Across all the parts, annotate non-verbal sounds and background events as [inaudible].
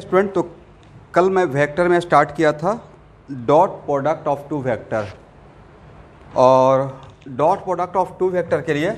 Student तो कल मैं वेक्टर में स्टार्ट किया था dot product of two vector और dot product of two vector के लिए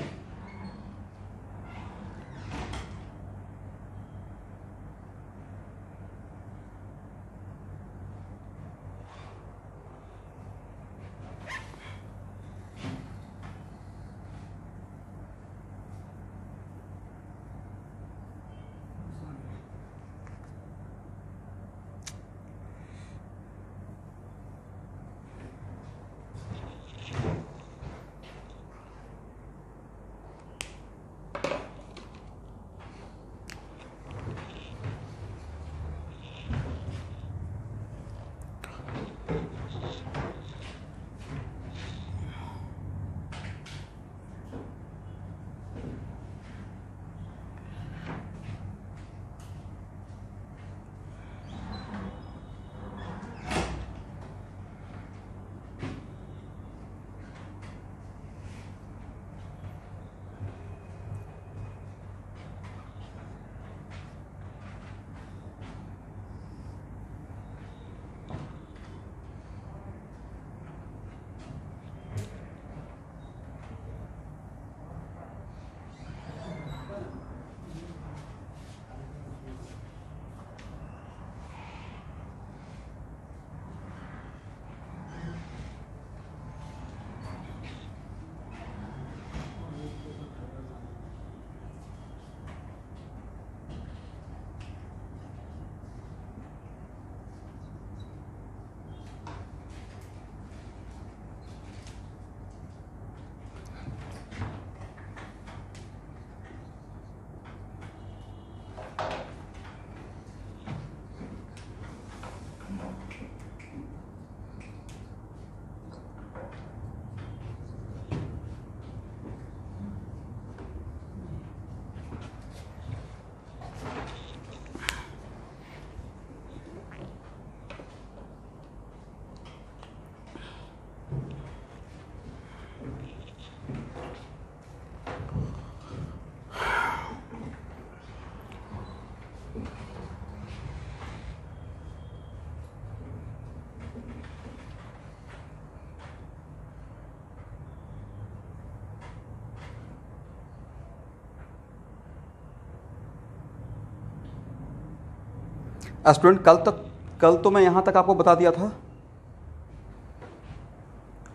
स्टूडेंट uh, कल तक कल तो मैं यहाँ तक आपको बता दिया था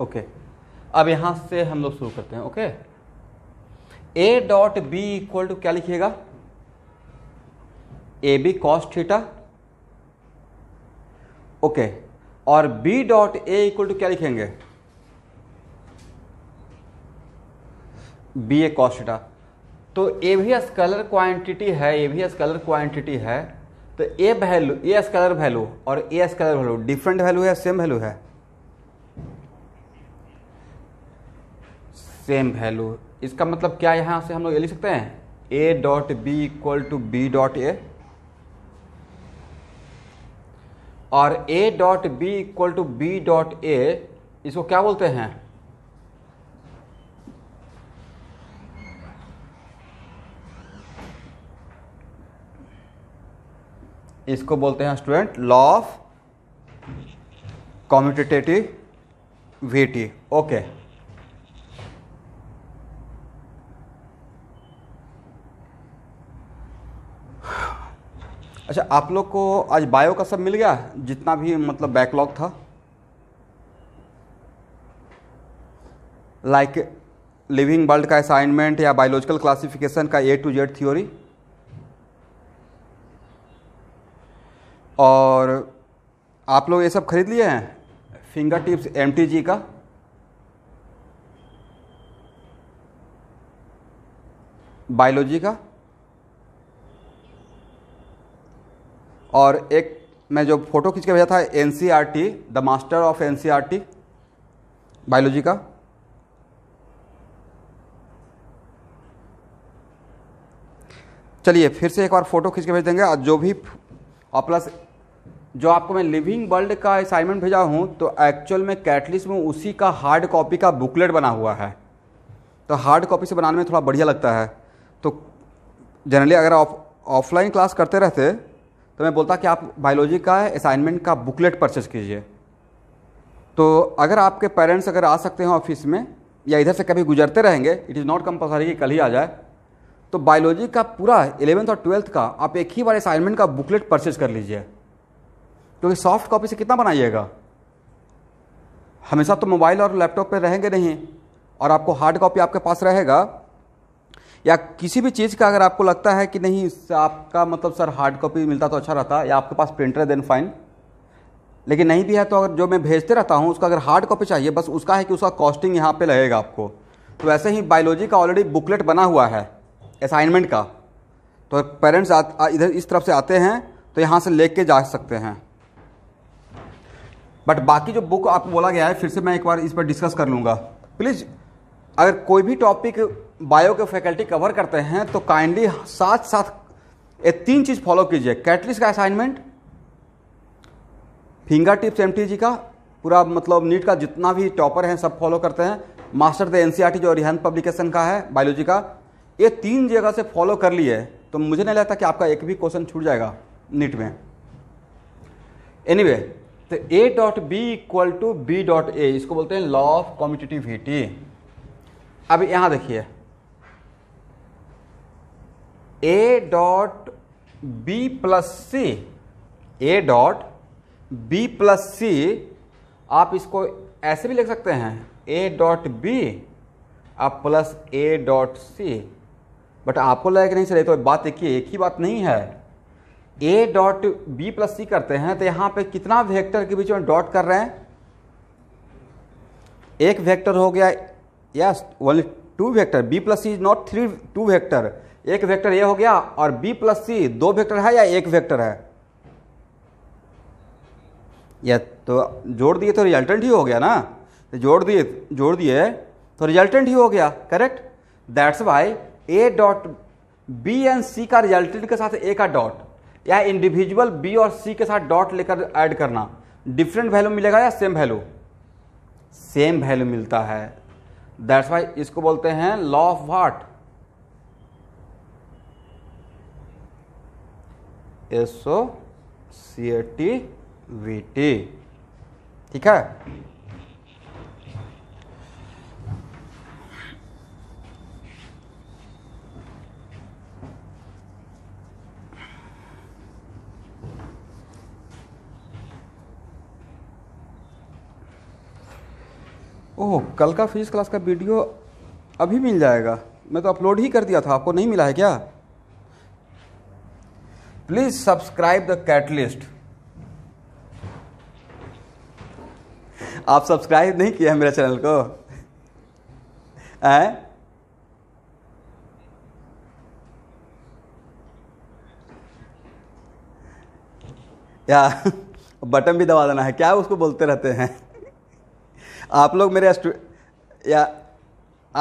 ओके अब यहाँ से हम लोग शुरू करते हैं okay A dot B equal to क्या लिखिएगा A B cos theta okay और B dot A equal to क्या लिखेंगे बी ए कॉस थीटा तो ए भी स्कलर क्वांटिटी है ए भी स्कलर क्वांटिटी है तो A value A scalar value और A scalar value different value है सेम वैल्यू है सेम वैल्यू इसका मतलब क्या यहां से हम लोग ये लिख सकते हैं A dot B equal to B dot A और A dot B equal to B dot A इसको क्या बोलते हैं इसको बोलते हैं student law of commutativity okay अच्छा आप लोग को आज बायो का सब मिल गया जितना भी मतलब बैकलॉग था लाइक लिविंग वर्ल्ड का असाइनमेंट या बायोलॉजिकल क्लासिफिकेशन का ए टू जेड थ्योरी और आप लोग ये सब खरीद लिए हैं फिंगर टिप्स एम का बायोलॉजी का और एक मैं जो फ़ोटो खींच के भेजा था एन द मास्टर ऑफ एन बायोलॉजी का चलिए फिर से एक बार फ़ोटो खींच के भेज देंगे और जो भी और प्लस जो आपको मैं लिविंग वर्ल्ड का असाइनमेंट भेजा हूँ तो एक्चुअल में कैटलिस्ट में उसी का हार्ड कॉपी का बुकलेट बना हुआ है तो हार्ड कॉपी से बनाने में थोड़ा बढ़िया लगता है तो जनरली अगर आप ऑफलाइन क्लास करते रहते तो मैं बोलता कि आप बायोलॉजी का असाइनमेंट का बुकलेट परचेज कीजिए तो अगर आपके पेरेंट्स अगर आ सकते हैं ऑफिस में या इधर से कभी गुजरते रहेंगे इट इज़ नॉट कंपलसरी कि कल ही आ जाए तो बायोलॉजी का पूरा इलेवेंथ और ट्वेल्थ का आप एक ही बार असाइनमेंट का बुकलेट परचेज कर लीजिए क्योंकि सॉफ्ट कॉपी से कितना बनाइएगा हमेशा तो मोबाइल और लैपटॉप पे रहेंगे नहीं और आपको हार्ड कॉपी आपके पास रहेगा या किसी भी चीज़ का अगर आपको लगता है कि नहीं आपका मतलब सर हार्ड कॉपी मिलता तो अच्छा रहता या आपके पास प्रिंटर देन फाइन लेकिन नहीं भी है तो अगर जो मैं भेजते रहता हूँ उसका अगर हार्ड कॉपी चाहिए बस उसका है कि उसका कॉस्टिंग यहाँ पे लगेगा आपको तो वैसे ही बायोलॉजी का ऑलरेडी बुकलेट बना हुआ है असाइनमेंट का तो पेरेंट्स इधर इस तरफ से आते हैं तो यहाँ से ले जा सकते हैं बट बाकी जो बुक आपको बोला गया है फिर से मैं एक बार इस पर डिस्कस कर लूँगा प्लीज़ अगर कोई भी टॉपिक बायो के फैकल्टी कवर करते हैं तो काइंडली साथ साथ ये तीन चीज़ फॉलो कीजिए कैटलिस्ट का असाइनमेंट फिंगर टिप्स एम का पूरा मतलब नीट का जितना भी टॉपर हैं सब फॉलो करते हैं मास्टर द एन जो रिहान पब्लिकेशन का है बायोलॉजी का ये तीन जगह से फॉलो कर लिए तो मुझे नहीं लगता कि आपका एक भी क्वेश्चन छूट जाएगा नीट में एनीवे anyway, तो A dot B equal to B dot A इसको बोलते हैं लॉ ऑफ कॉम्पिटिटिविटी अब यहां देखिए A dot B plus C A dot B plus C आप इसको ऐसे भी लिख सकते हैं ए डॉट बी आप plus A dot C but आपको लगेगा नहीं चले तो बात एक ही एक ही बात नहीं है A dot B plus C करते हैं तो यहां पे कितना वेक्टर के बीच में डॉट कर रहे हैं एक वेक्टर हो गया yes only two vector B plus C is not three two vector एक वेक्टर ये हो गया और बी प्लस सी दो वेक्टर है या एक वेक्टर है या तो जोड़ दिए तो रिजल्टेंट ही हो गया ना तो जोड़ दिए जोड़ दिए तो रिजल्टेंट ही हो गया correct that's why A dot B and C का रिजल्टेंट के साथ ए का डॉट या इंडिविजुअल बी और सी के साथ डॉट लेकर ऐड करना डिफरेंट वैल्यू मिलेगा या सेम वैल्यू सेम वैल्यू मिलता है दैट्स वाई इसको बोलते हैं law of what associativity ठीक है ओह कल का फिजिक्स क्लास का वीडियो अभी मिल जाएगा मैं तो अपलोड ही कर दिया था आपको नहीं मिला है क्या प्लीज सब्सक्राइब द कैटलिस्ट आप सब्सक्राइब नहीं किया है मेरे चैनल को हैं या बटन [laughs] भी दबा देना है क्या उसको बोलते रहते हैं आप लोग मेरे या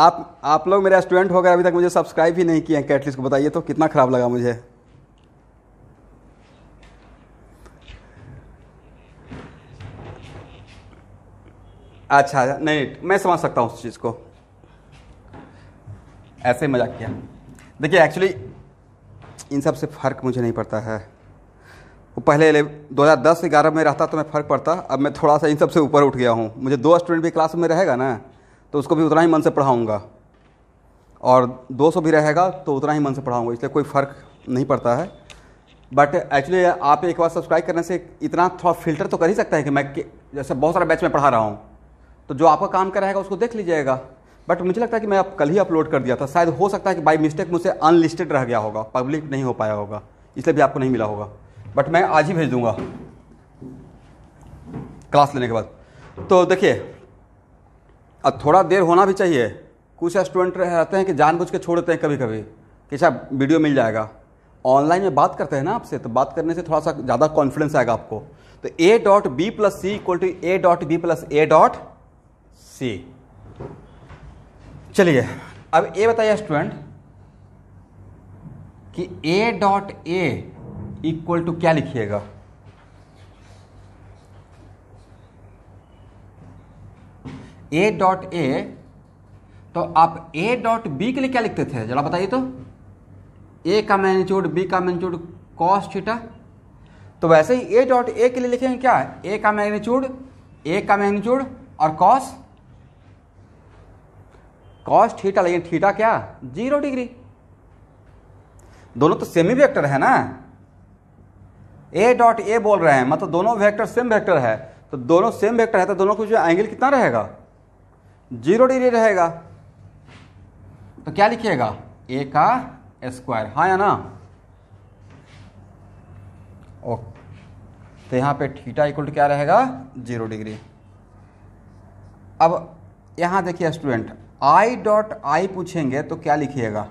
आप आप लोग मेरे स्टूडेंट होकर अभी तक मुझे सब्सक्राइब ही नहीं किए हैं कैटलिस्ट को बताइए तो कितना ख़राब लगा मुझे अच्छा नहीं मैं समझ सकता हूँ उस चीज़ को ऐसे मजाक किया देखिए एक्चुअली इन सब से फ़र्क मुझे नहीं पड़ता है वो पहले दो हज़ार दस ग्यारह में रहता तो मैं फ़र्क पड़ता अब मैं थोड़ा सा इन सबसे ऊपर उठ गया हूँ मुझे दो स्टूडेंट भी क्लास में रहेगा ना तो उसको भी उतना ही मन से पढ़ाऊँगा और दो सौ भी रहेगा तो उतना ही मन से पढ़ाऊँगा इसलिए कोई फ़र्क नहीं पड़ता है बट एक्चुअली आप एक बार सब्सक्राइब करने से इतना थोड़ा फिल्टर तो कर ही सकता है कि मैं जैसे बहुत सारा बैच में पढ़ा रहा हूँ तो जो आपका काम कर रहेगा उसको देख लीजिएगा बट मुझे लगता है कि मैं अब कल ही अपलोड कर दिया था शायद हो सकता है कि बाई मिस्टेक मुझसे अनलिस्टेड रह गया होगा पब्लिक नहीं हो पाया होगा इसलिए भी आपको नहीं मिला होगा बट मैं आज ही भेज दूंगा क्लास लेने के बाद तो देखिए अब थोड़ा देर होना भी चाहिए कुछ स्टूडेंट रहते हैं कि जानबूझ के छोड़ देते हैं कभी कभी कि अच्छा वीडियो मिल जाएगा ऑनलाइन में बात करते हैं ना आपसे तो बात करने से थोड़ा सा ज़्यादा कॉन्फिडेंस आएगा आपको तो A dot B plus C equal to A dot B plus A dot C चलिए अब ए बताइए स्टूडेंट कि A dot A equal to क्या लिखिएगा ए डॉट ए तो आप ए डॉट बी के लिए क्या लिखते थे जरा बताइए तो ए का मैग्नीट्यूड बी का मैग्नीट्यूड कॉस थीटा तो वैसे ही ए डॉट ए के लिए लिखेंगे क्या ए का मैग्नीट्यूड ए का मैग्नीट्यूड और कॉस कॉस थीटा लेकिन थीटा क्या जीरो डिग्री दोनों तो सेमी वेक्टर है ना ए डॉट ए बोल रहे हैं मतलब दोनों वेक्टर सेम वेक्टर है तो दोनों सेम वेक्टर है तो दोनों को जो एंगल कितना रहेगा जीरो डिग्री रहेगा तो क्या लिखिएगा ए का स्क्वायर हाँ या ना ओके तो यहाँ पे थीटा इक्वल क्या रहेगा जीरो डिग्री अब यहाँ देखिए स्टूडेंट आई डॉट आई पूछेंगे तो क्या लिखिएगा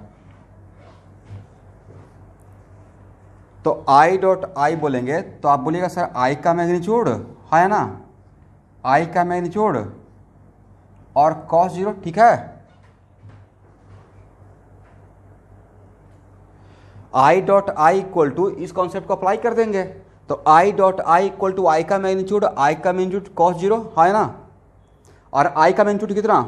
तो आई डॉट आई बोलेंगे तो आप बोलिएगा सर आई का मैग्नीट्यूड है ना आई का मैग्नीट्यूड और कॉस जीरो ठीक है I dot I equal to इस कॉन्सेप्ट को अप्लाई कर देंगे तो I dot I equal to I का मैग्नीच्यूड आई का मैग्नीच्यूड कॉस जीरो है ना और आई का मैग्नीच्यूड कितना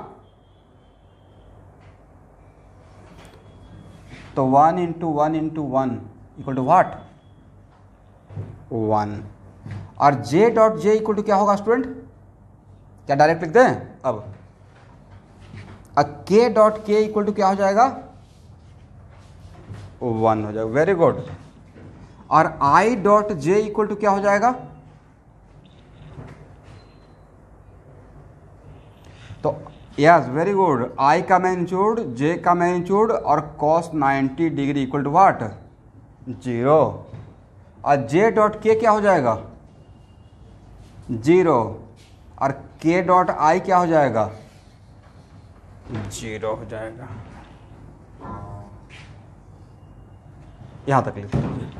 तो one into one into one equal to what one और J dot J equal to क्या होगा स्टूडेंट क्या डायरेक्ट लिख दें अब के डॉट के इक्वल टू क्या हो जाएगा वन हो जाएगा वेरी गुड और I dot J equal to क्या हो जाएगा तो यस वेरी गुड आई का मैग्नीट्यूड जे का मैग्नीट्यूड और cos 90 degree equal to what zero और जे डॉट के क्या हो जाएगा जीरो और के डॉट आई क्या हो जाएगा जीरो हो जाएगा यहाँ तक लिख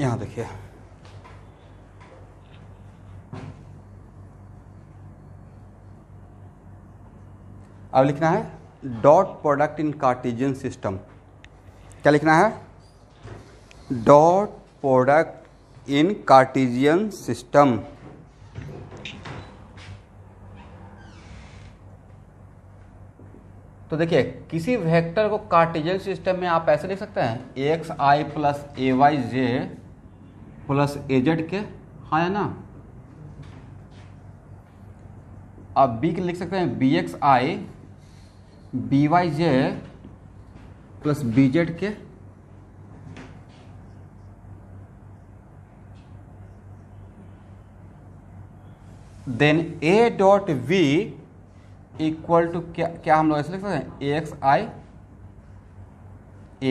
यहाँ देखिए अब लिखना है dot product in Cartesian system क्या लिखना है dot product in Cartesian system तो देखिए किसी वेक्टर को कार्टिजियन सिस्टम में आप ऐसे लिख सकते हैं X I plus A Y J plus A Z K हाँ या ना अब बी के लिख सकते हैं B X I B Y J plus B Z K then A dot V equal to क्या क्या हम लोग ऐसे लिख सकते हैं A X I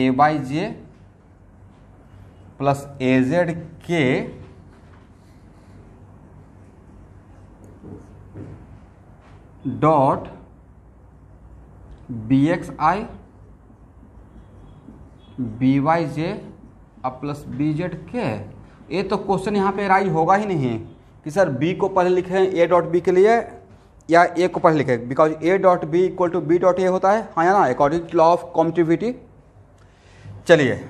A Y J plus A Z के dot B X I B Y J और प्लस बी जेड के ये तो क्वेश्चन यहाँ पे राई होगा ही नहीं कि सर बी को पहले लिखें ए डॉट बी के लिए या ए को पहले लिखें because A dot B equal to B dot A होता है हाँ या ना according to law of commutativity चलिए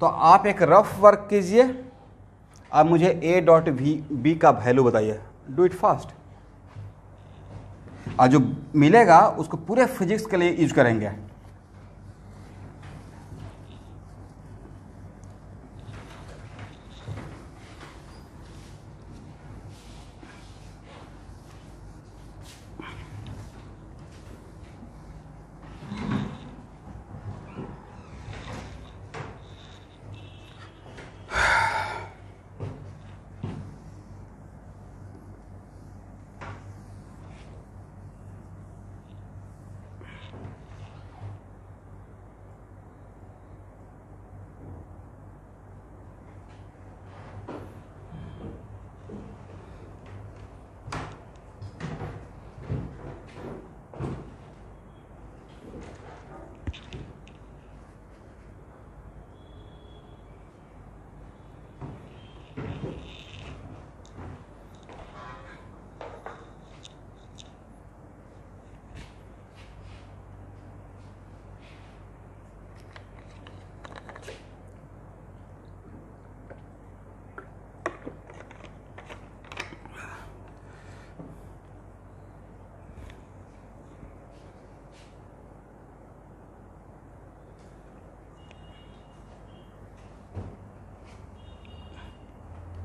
तो आप एक रफ वर्क कीजिए आप मुझे ए डॉट वी बी का वैल्यू बताइए डू इट फास्ट और जो मिलेगा उसको पूरे फिजिक्स के लिए यूज करेंगे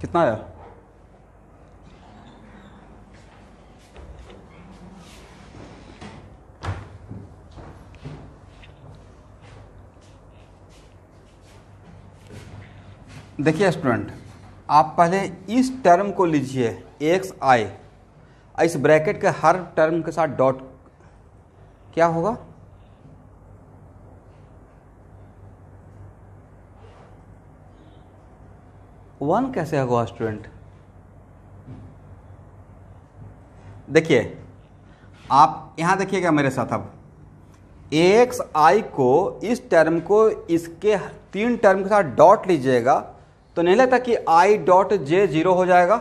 कितना आया देखिए स्टूडेंट आप पहले इस टर्म को लीजिए एक्स आई इस ब्रैकेट के हर टर्म के साथ डॉट क्या होगा वन कैसे होगा स्टूडेंट देखिए आप यहां देखिएगा मेरे साथ अब एक्स आई को इस टर्म को इसके तीन टर्म के साथ डॉट लीजिएगा तो नहीं लगता कि आई डॉट जे जीरो हो जाएगा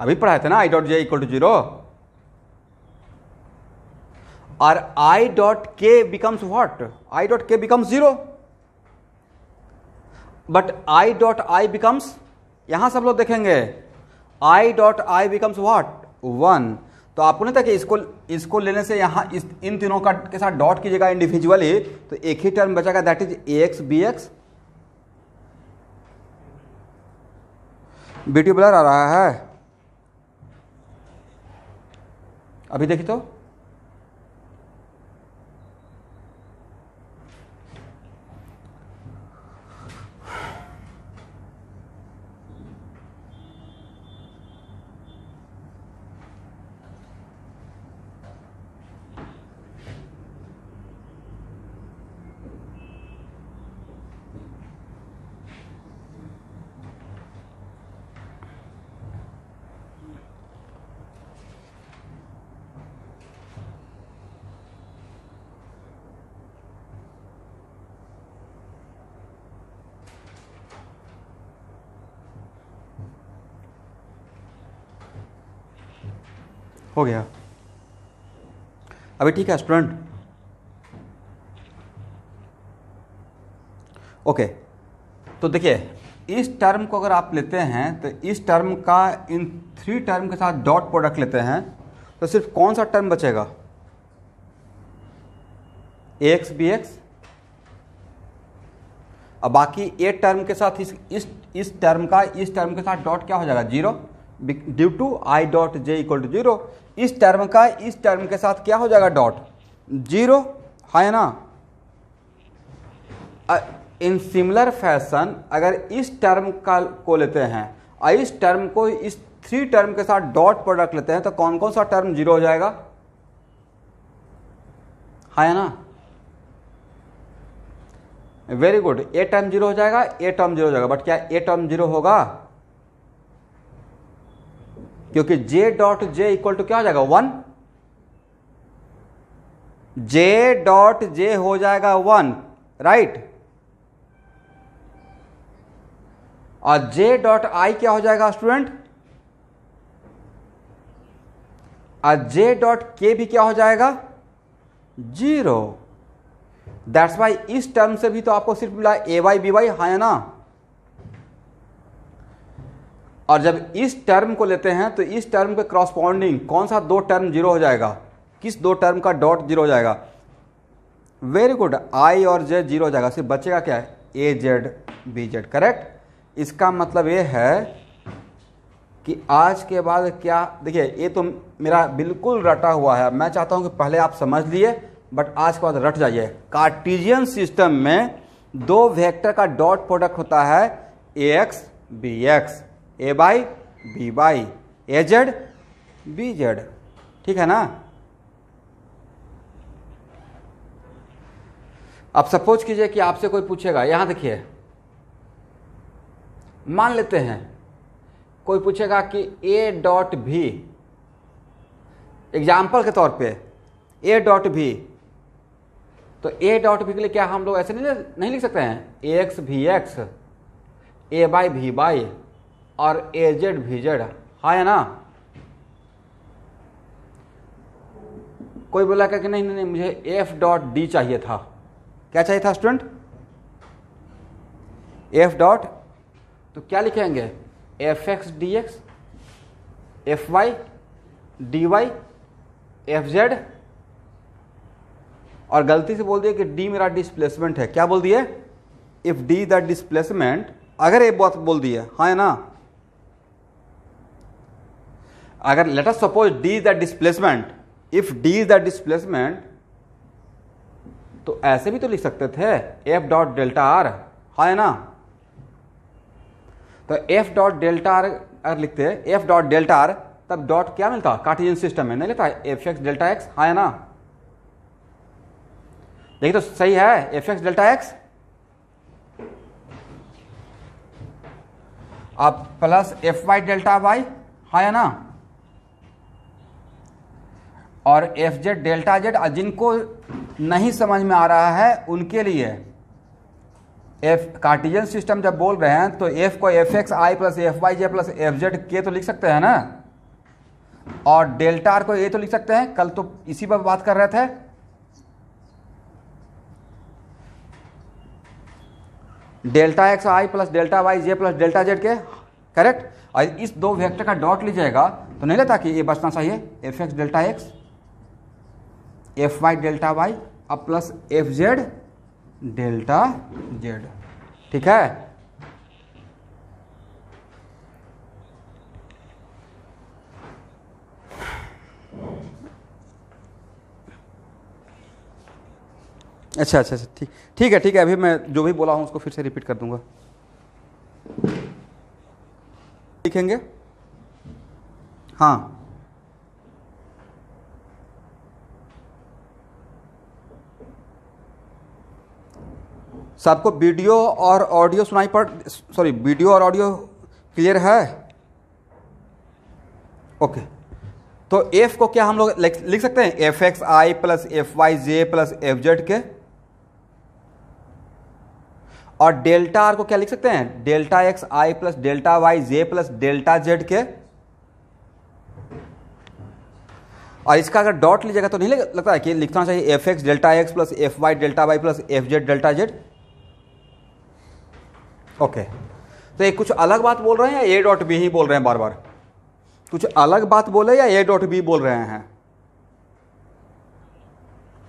अभी पढ़ाए थे ना I dot J equal to zero और i dot k becomes what? i dot k becomes zero but i dot i becomes यहां सब लोग देखेंगे i dot i becomes what one तो आपने तक इसको इसको लेने से यहां इस इन तीनों का के साथ डॉट की जगह इंडिविजुअली तो एक ही टर्म बचेगा that is X B X ब्यूटी ब्लर आ रहा है अभी देखिए तो हो गया अभी ठीक है स्टूडेंट ओके तो देखिए इस टर्म को अगर आप लेते हैं तो इस टर्म का इन थ्री टर्म के साथ डॉट प्रोडक्ट लेते हैं तो सिर्फ कौन सा टर्म बचेगा एक्स बी एक्स अब बाकी ए टर्म के साथ इस इस इस टर्म का इस टर्म के साथ डॉट क्या हो जाएगा zero due to I dot J equal to zero इस टर्म का इस टर्म के साथ क्या हो जाएगा डॉट जीरो है ना इन सिमिलर फैशन अगर इस टर्म का को लेते हैं और इस टर्म को इस थ्री टर्म के साथ डॉट प्रोडक्ट लेते हैं तो कौन कौन सा टर्म जीरो हो जाएगा है ना very good A term zero हो जाएगा ए टर्म जीरो हो जाएगा बट क्या ए टर्म जीरो होगा क्योंकि J dot J equal to क्या हो जाएगा वन जे डॉट जे हो जाएगा वन राइट और जे डॉट आई क्या हो जाएगा स्टूडेंट और जे डॉट के भी क्या हो जाएगा जीरो दैट्स वाई इस टर्म से भी तो आपको सिर्फ मिला ए वाई बी वाई हाँ ना और जब इस टर्म को लेते हैं तो इस टर्म के क्रॉसपॉन्डिंग कौन सा दो टर्म जीरो हो जाएगा किस दो टर्म का डॉट जीरो हो जाएगा वेरी गुड आई और जेड जीरो हो जाएगा सिर्फ बचेगा क्या है A Z B Z correct इसका मतलब ये है कि आज के बाद क्या देखिए ये तो मेरा बिल्कुल रटा हुआ है मैं चाहता हूँ कि पहले आप समझ लिए बट आज के बाद रट जाइए कार्टिजियन सिस्टम में दो वेक्टर का डॉट प्रोडक्ट होता है A X B X A Y B Y A Z B Z ठीक है ना अब सपोज कीजिए कि आपसे कोई पूछेगा यहां देखिए मान लेते हैं कोई पूछेगा कि ए डॉट भी एग्जाम्पल के तौर पे ए डॉट भी तो ए डॉट भी के लिए क्या हम लोग ऐसे नहीं नहीं लिख सकते हैं A X B X A Y B Y और एजेड भिजेड हाँ या ना कोई बोला क्या कि नहीं नहीं मुझे एफ डॉट डी चाहिए था क्या चाहिए था स्टूडेंट एफ डॉट तो क्या लिखेंगे F X D X F Y D Y F Z और गलती से बोल दिया कि डी मेरा डिस्प्लेसमेंट है क्या बोल दिए इफ डी द डिस्प्लेसमेंट अगर ये बात बोल दिए हाँ है ना अगर later suppose D is the displacement if D is the displacement तो ऐसे भी तो लिख सकते थे एफ डॉट डेल्टा आर हा है ना तो एफ डॉट डेल्टा आर अगर लिखते एफ डॉट डेल्टा आर तब डॉट क्या मिलता कार्टिजन सिस्टम में नहीं लिखता एफ एक्स डेल्टा एक्स हा है ना देखिए तो सही है एफ एक्स डेल्टा एक्स अब plus F Y delta Y हा है ना और एफ जेड डेल्टा जेड जिनको नहीं समझ में आ रहा है उनके लिए एफ कार्टिजन सिस्टम जब बोल रहे हैं तो एफ को एफ एक्स आई प्लस एफ वाई जे प्लस एफ जेड के तो लिख सकते हैं ना और डेल्टा आर को ए तो लिख सकते हैं कल तो इसी पर बात कर रहे थे डेल्टा एक्स आई प्लस डेल्टा वाई जे plus delta Z K correct और इस दो वेक्टर का डॉट लीजिएगा तो नहीं लेता कि ये बचना चाहिए F x delta X F Y delta Y और plus F Z delta Z ठीक है अच्छा अच्छा अच्छा ठीक ठीक है ठीक है अभी मैं जो भी बोला हूँ उसको फिर से रिपीट कर दूंगा लिखेंगे हाँ सबको वीडियो और ऑडियो सुनाई पड़ सॉरी वीडियो और ऑडियो क्लियर है ओके तो एफ को क्या हम लोग लिख सकते हैं एफ एक्स आई प्लस एफ वाई जे प्लस एफ जेड के और डेल्टा आर को क्या लिख सकते हैं डेल्टा एक्स आई प्लस डेल्टा वाई जे प्लस डेल्टा जेड के और इसका अगर डॉट लीजिएगा तो नहीं लगता है कि लिखना चाहिए F x delta X plus F Y delta Y plus F Z delta Z okay तो ये कुछ अलग बात बोल रहे हैं या ए डॉट बी ही बोल रहे हैं बार बार कुछ अलग बात बोले या ए डॉट बी बोल रहे हैं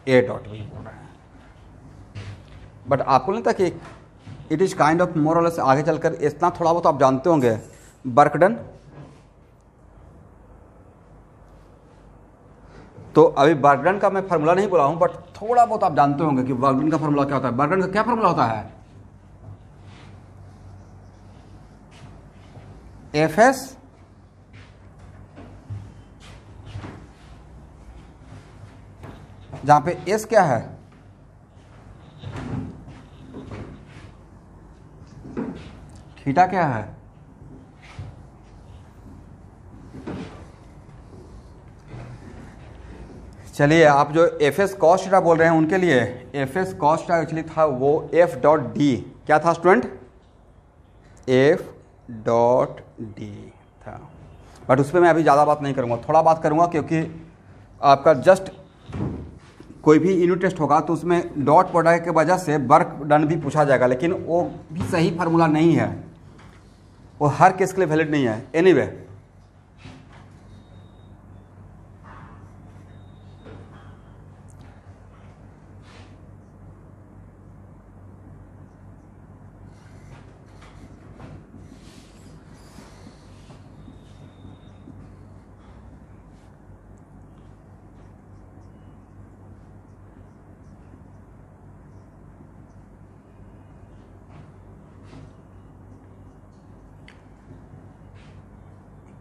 ए डॉट बी बोल रहे हैं बट आपको नहीं था कि it is kind of moral आगे चलकर इतना थोड़ा बहुत आप जानते होंगे बर्कडन तो अभी बर्कडन का मैं फॉर्मूला नहीं बोला हूं बट थोड़ा बहुत आप जानते होंगे कि बर्कडन का फॉर्मूला क्या होता है बर्कडन का क्या फॉर्मूला होता है एफ एस जहां पे एस क्या है थीटा क्या है चलिए आप जो एफ एस कॉस्टा बोल रहे हैं उनके लिए एफ एस कॉस्टा एक्चुअली था वो एफ डॉट डी क्या था स्टूडेंट एफ डॉट डी था बट उस पर मैं अभी ज़्यादा बात नहीं करूँगा थोड़ा बात करूँगा क्योंकि आपका जस्ट कोई भी यूनिट टेस्ट होगा तो उसमें डॉट प्रोडक्ट के वजह से वर्क डन भी पूछा जाएगा लेकिन वो भी सही फार्मूला नहीं है वो हर केस के लिए वैलिड नहीं है एनी anyway,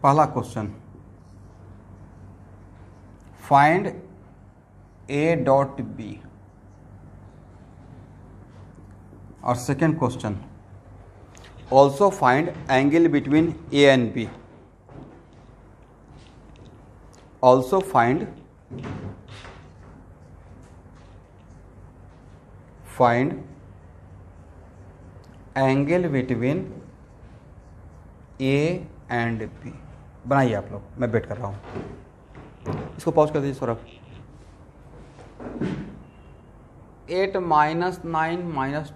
पहला question find A dot B और second question also find angle between A and B also find find angle between A and B बनाइए आप लोग मैं वेट कर रहा हूँ इसको पॉज कर दीजिए Saurabh eight minus nine minus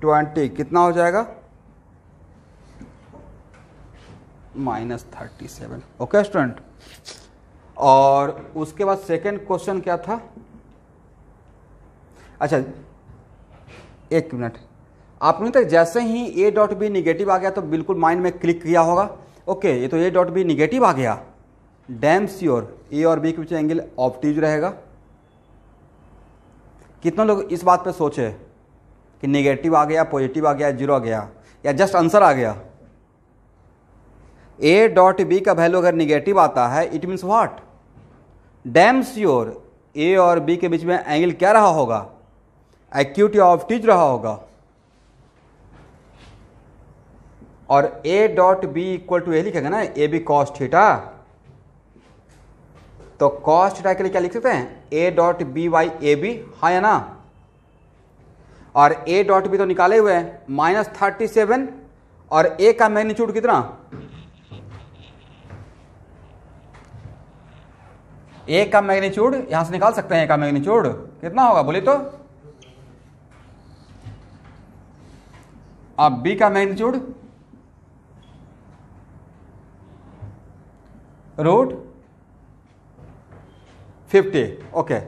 twenty कितना हो जाएगा minus thirty seven okay student और उसके बाद सेकंड क्वेश्चन क्या था अच्छा एक मिनट आपने तक तो जैसे ही ए डॉट बी निगेटिव आ गया तो बिल्कुल माइंड में क्लिक किया होगा ओके ये तो ए डॉट बी निगेटिव आ गया डैम श्योर ए और बी के बीच एंगल ऑप्टिज रहेगा कितने लोग इस बात पे सोचे कि नेगेटिव आ गया पॉजिटिव आ गया जीरो आ गया या जस्ट आंसर आ गया ए डॉट बी का वैल्यू अगर निगेटिव आता है it means what damn sure A और बी के बीच में एंगल क्या रहा होगा एक्यूटी ऑफ टीज रहा होगा और A dot B equal to A लिखेगा ना ए बी कॉस थीटा तो कॉस थीटा के लिए क्या लिख सकते हैं A dot B by A B हा या ना और ए डॉट बी तो निकाले हुए हैं माइनस थर्टी सेवन और ए का मैग्नीच्यूड कितना ए का मैग्नीच्यूड यहां से निकाल सकते हैं ए का मैग्नीच्यूड कितना होगा बोले तो अब बी का मैग्नीच्यूड रूट फिफ्टी ओके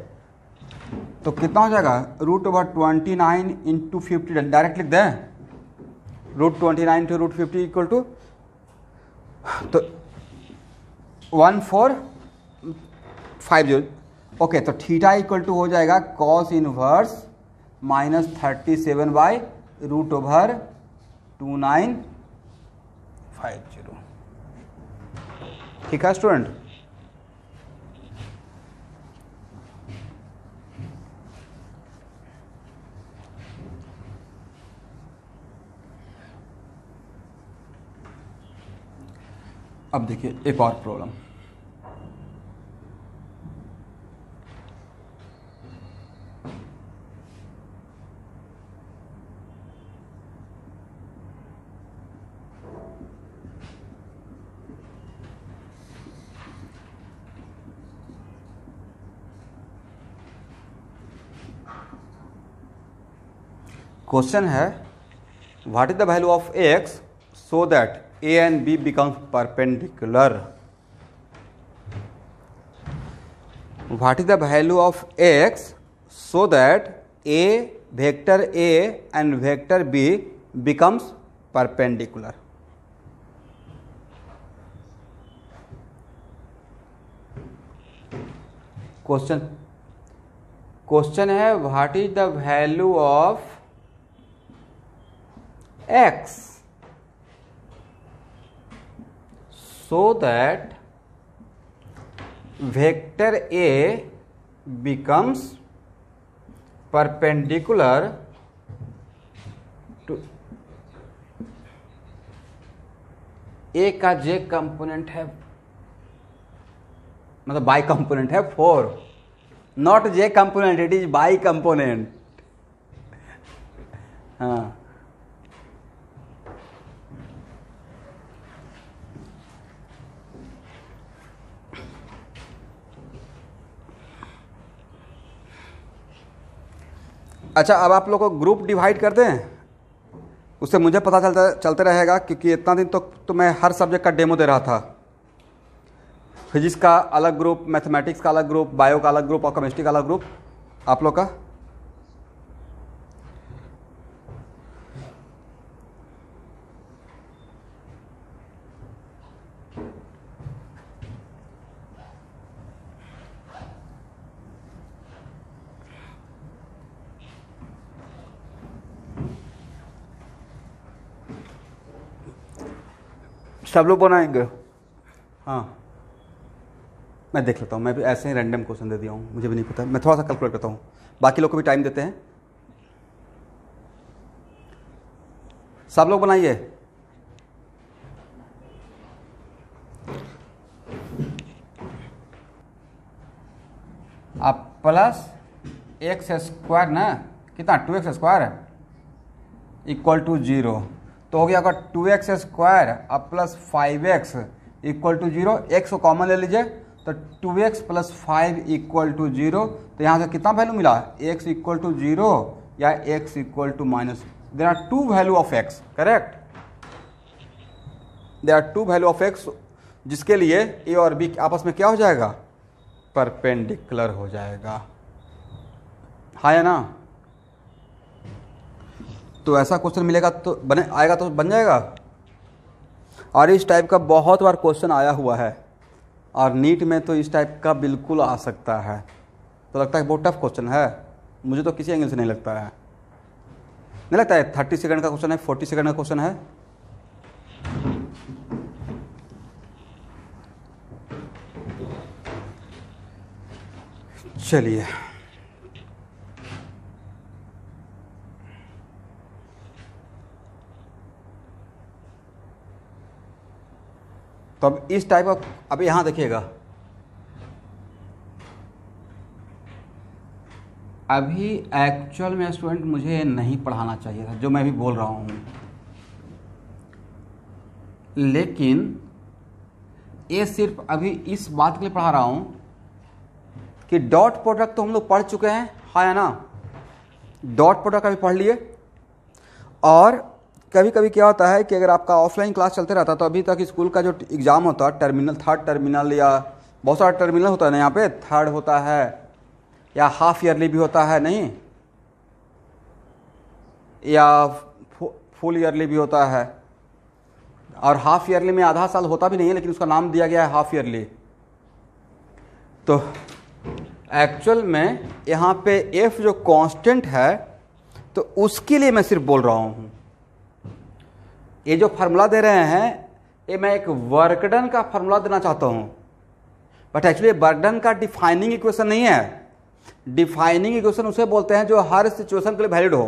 तो कितना हो जाएगा root over twenty nine into fifty direct लिख दें root twenty nine to root fifty equal to तो one four five zero okay तो थीटा इक्वल टू हो जाएगा cos inverse minus thirty seven by root over two nine five zero ठीक है student अब देखिए एक और प्रॉब्लम क्वेश्चन है what is the value of x so that A and B becomes perpendicular what is the value of x so that A vector A and vector B becomes perpendicular question question है what is the value of x so that vector a becomes perpendicular to a का j component है मतलब y component है for not J component it is y component हाँ अच्छा अब आप लोग को ग्रुप डिवाइड कर दें उससे मुझे पता चलता चलते रहेगा क्योंकि इतना दिन तो, तो मैं हर सब्जेक्ट का डेमो दे रहा था फिजिक्स का अलग ग्रुप मैथमेटिक्स का अलग ग्रुप बायो का अलग ग्रुप और केमिस्ट्री का अलग ग्रुप आप लोग का सब लोग बनाएंगे हाँ मैं देख लेता हूँ मैं भी ऐसे ही रैंडम क्वेश्चन दे दिया हूँ मुझे भी नहीं पता मैं थोड़ा सा कैलकुलेट करता हूँ बाकी लोग को भी टाइम देते हैं सब लोग बनाइए आप प्लस एक्स स्क्वायर ना कितना two x square equal to zero तो हो गया आपका टू एक्स स्क्वायर अब plus five x equal to zero x को कॉमन ले लीजिए तो two x plus five equal to zero तो यहाँ से कितना वैल्यू मिला एक्स इक्वल टू जीरो या x equal to minus there are two value of x correct there are two value of x जिसके लिए ए और बी आपस में क्या हो जाएगा परपेंडिकुलर हो जाएगा हाँ या ना तो ऐसा क्वेश्चन मिलेगा तो बने आएगा तो बन जाएगा और इस टाइप का बहुत बार क्वेश्चन आया हुआ है और नीट में तो इस टाइप का बिल्कुल आ सकता है तो लगता है बहुत टफ क्वेश्चन है मुझे तो किसी एंगल से नहीं लगता है नहीं लगता है थर्टी सेकेंड का क्वेश्चन है फोर्टी सेकेंड का क्वेश्चन है चलिए तो अब इस टाइप का अब यहाँ देखिएगा अभी एक्चुअल में स्टूडेंट मुझे नहीं पढ़ाना चाहिए था जो मैं भी बोल रहा हूँ लेकिन ये सिर्फ अभी इस बात के लिए पढ़ा रहा हूँ कि डॉट प्रोडक्ट तो हम लोग पढ़ चुके हैं हाँ या ना डॉट प्रोडक्ट अभी पढ़ लिए और कभी कभी क्या होता है कि अगर आपका ऑफलाइन क्लास चलते रहता तो अभी तक स्कूल का जो एग्ज़ाम होता है टर्मिनल थर्ड टर्मिनल या बहुत सारा टर्मिनल होता है ना यहाँ पे थर्ड होता है या हाफ ईयरली भी होता है नहीं या फुल ईयरली भी होता है और हाफ ईयरली में आधा साल होता भी नहीं है लेकिन उसका नाम दिया गया है हाफ ईयरली तो एक्चुअल में यहाँ पे एफ जो कांस्टेंट है तो उसके लिए मैं सिर्फ बोल रहा हूँ ये जो फार्मूला दे रहे हैं ये मैं एक वर्कडन का फार्मूला देना चाहता हूँ बट एक्चुअली वर्कडन का डिफाइनिंग इक्वेशन नहीं है डिफाइनिंग इक्वेशन उसे बोलते हैं जो हर सिचुएशन के लिए वैलिड हो